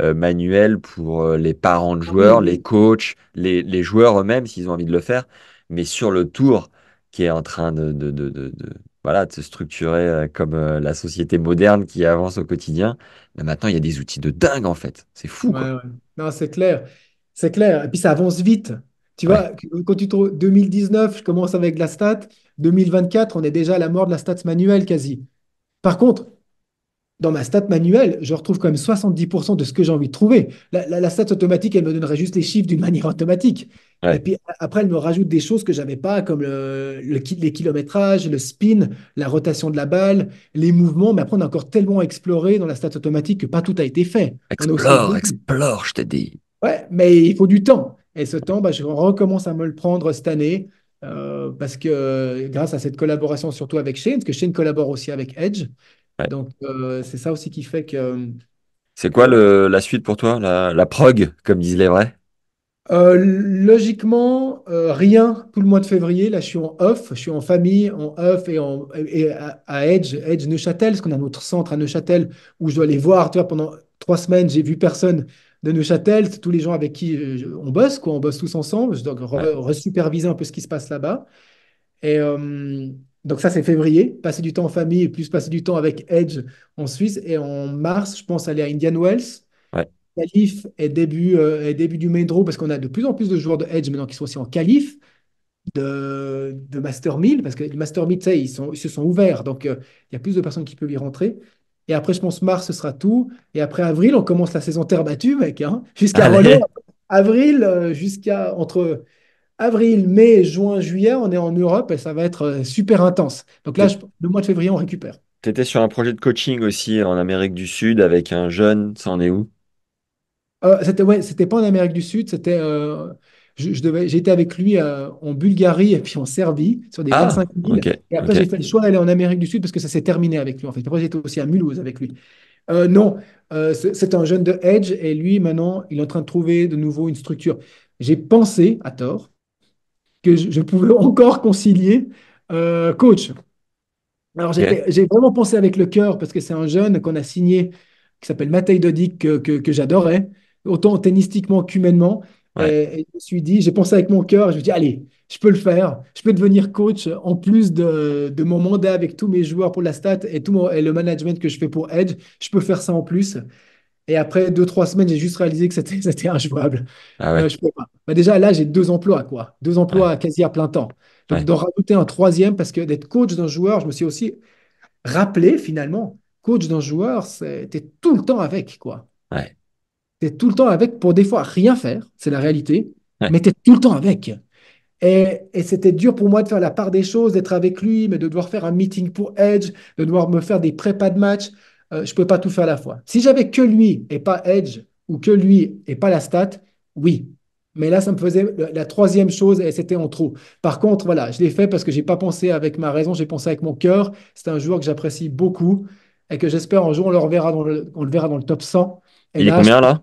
euh, manuel pour euh, les parents de joueurs, les coachs, les, joueurs eux-mêmes, s'ils ont envie de le faire. Mais sur le tour, qui est en train de, de, de, voilà, de se structurer comme la société moderne qui avance au quotidien, bah, maintenant, il y a des outils de dingue, en fait. C'est fou. Non, c'est clair. C'est clair. Et puis, ça avance vite. Tu vois, quand tu trouves 2019, je commence avec la stat. 2024, on est déjà à la mort de la stat manuelle quasi. Par contre, dans ma stat manuelle, je retrouve quand même 70% de ce que j'ai envie de trouver. La, stat automatique, elle me donnerait juste les chiffres d'une [laughs] manière automatique. Et puis après, elle me rajoute des choses que j'avais pas, comme les kilométrages, le spin, la rotation de la balle, les mouvements. Mais après, on a encore tellement exploré dans la stat automatique que pas tout a été fait. Explore, explore, je te dis. Ouais, mais il faut du temps. Et ce temps, bah, je recommence à me le prendre cette année. Euh, parce que grâce à cette collaboration surtout avec Shane, parce que Shane collabore aussi avec Edge, donc, euh, c'est ça aussi qui fait que. Euh, c'est quoi le, la suite pour toi, la, la prog, comme disent les vrais euh, Logiquement, rien tout le mois de février. Là, je suis en off, je suis en famille, en off et, en, et à, Edge, Edge Neuchâtel, parce qu'on a notre centre à Neuchâtel où je dois aller voir. Tu vois, pendant trois semaines, j'ai vu personne de Neuchâtel, tous les gens avec qui on bosse, on bosse tous ensemble. Je dois re, superviser un peu ce qui se passe là-bas. Et, donc ça, c'est février, passer du temps en famille et plus passer du temps avec Edge en Suisse. Et en mars, je pense aller à Indian Wells. Ouais. Calif et euh, début, du et début du Draw parce qu'on a de plus en plus de joueurs de Edge maintenant qui sont aussi en Calif, de, de Master 1000, parce que le Master 1000, ils, sont, ils se sont ouverts, donc euh, il y a plus de personnes qui peuvent y rentrer. Et après, je pense mars, ce sera tout. Et après avril, on commence la saison terre battue, mec, hein, jusqu'à Avril, euh, jusqu'à entre avril, mai, juin, juillet, on est en Europe et ça va être euh, super intense. Donc là, le mois de février, on récupère. Tu étais sur un projet de coaching aussi en Amérique du Sud avec un jeune, ça en est où euh, C'était ouais, c'était pas en Amérique du Sud, c'était euh, je, devais j'étais avec lui euh, en Bulgarie et puis en Serbie sur des 25 ah, et après j'ai fait le choix d'aller en Amérique du Sud parce que ça s'est terminé avec lui en fait. Après j'étais aussi à Mulhouse avec lui. non, c'est un jeune de Edge et lui maintenant il est en train de trouver de nouveau une structure. J'ai pensé à tort je, pouvais encore concilier euh, coach. Alors j'ai vraiment pensé avec le cœur parce que c'est un jeune qu'on a signé qui s'appelle Matei Dodik que, j'adorais, autant tennistiquement qu'humainement. je me suis dit, j'ai pensé avec mon cœur, je me suis allez, je peux le faire, je peux devenir coach en plus de, mon mandat avec tous mes joueurs pour la stat et, tout et le management que je fais pour Edge, je peux faire ça en plus. Et après deux, trois semaines, j'ai juste réalisé que c'était [laughs] injouable. Ah euh, pas. Bah, déjà, là, j'ai deux emplois, quoi. Deux emplois à quasi à plein temps. Donc, d'en rajouter un troisième, parce que d'être coach d'un joueur, je me suis aussi rappelé, finalement, coach d'un joueur, c'était tout le temps avec, quoi. Ouais. T'es tout le temps avec pour des fois rien faire, c'est la réalité, mais es tout le temps avec. Et, et c'était dur pour moi de faire la part des choses, d'être avec lui, mais de devoir faire un meeting pour Edge, de devoir me faire des prépas de match, euh, je ne peux pas tout faire à la fois. Si j'avais que lui et pas Edge, ou que lui et pas la stat, oui. Mais là, ça me faisait la troisième chose et c'était en trop. Par contre, voilà, je l'ai fait parce que j'ai pas pensé avec ma raison, j'ai pensé avec mon cœur. C'est un joueur que j'apprécie beaucoup et que j'espère un jour on le reverra dans on le verra dans le top 100. il est combien là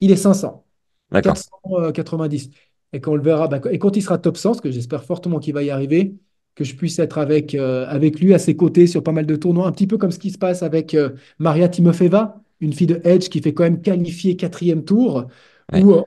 Il est 500. D'accord. 490. Euh, et quand on le verra, bah, et quand il sera top 100, ce que j'espère fortement qu'il va y arriver, que je puisse être avec, euh, avec lui à ses côtés sur pas mal de tournois, un petit peu comme ce qui se passe avec euh, Maria Timofeva, une fille de Edge qui fait quand même qualifier quatrième tour, euh,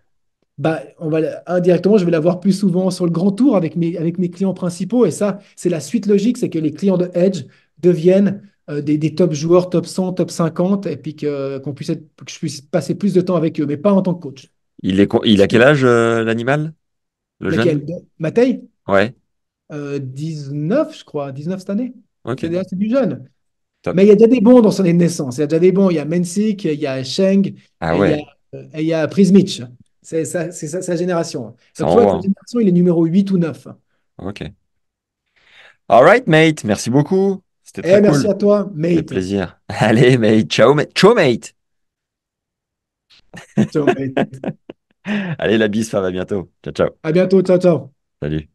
bah, on va, indirectement, je vais la voir plus souvent sur le grand tour avec mes, avec mes clients principaux. Et ça, c'est la suite logique, c'est que les clients de Edge deviennent des, top joueurs, top 100, top 50, et puis que, qu'on puisse que je puisse passer plus de temps avec eux, mais pas en tant que coach. Il, est, il a quel âge, l'animal Le Matei Ouais. 19, euh, je crois, 19 cette année. Okay. C'est du jeune. Mais il y a déjà des bons dans son année de naissance. Il y a déjà des bons. Il y a Mensik, il y a Sheng, ah et, il y a, Prismich C'est sa, sa, génération. sa hein. génération, il est numéro 8 ou 9. OK. All right, mate. Merci beaucoup. C'était très bien. Eh, cool. Merci à toi, mate. un plaisir. [laughs] Allez, mate. Ciao, mate. Ciao, mate. Ciao, [laughs] mate. Allez, la bise, À bientôt. Ciao, ciao. À bientôt. Ciao, ciao. Salut.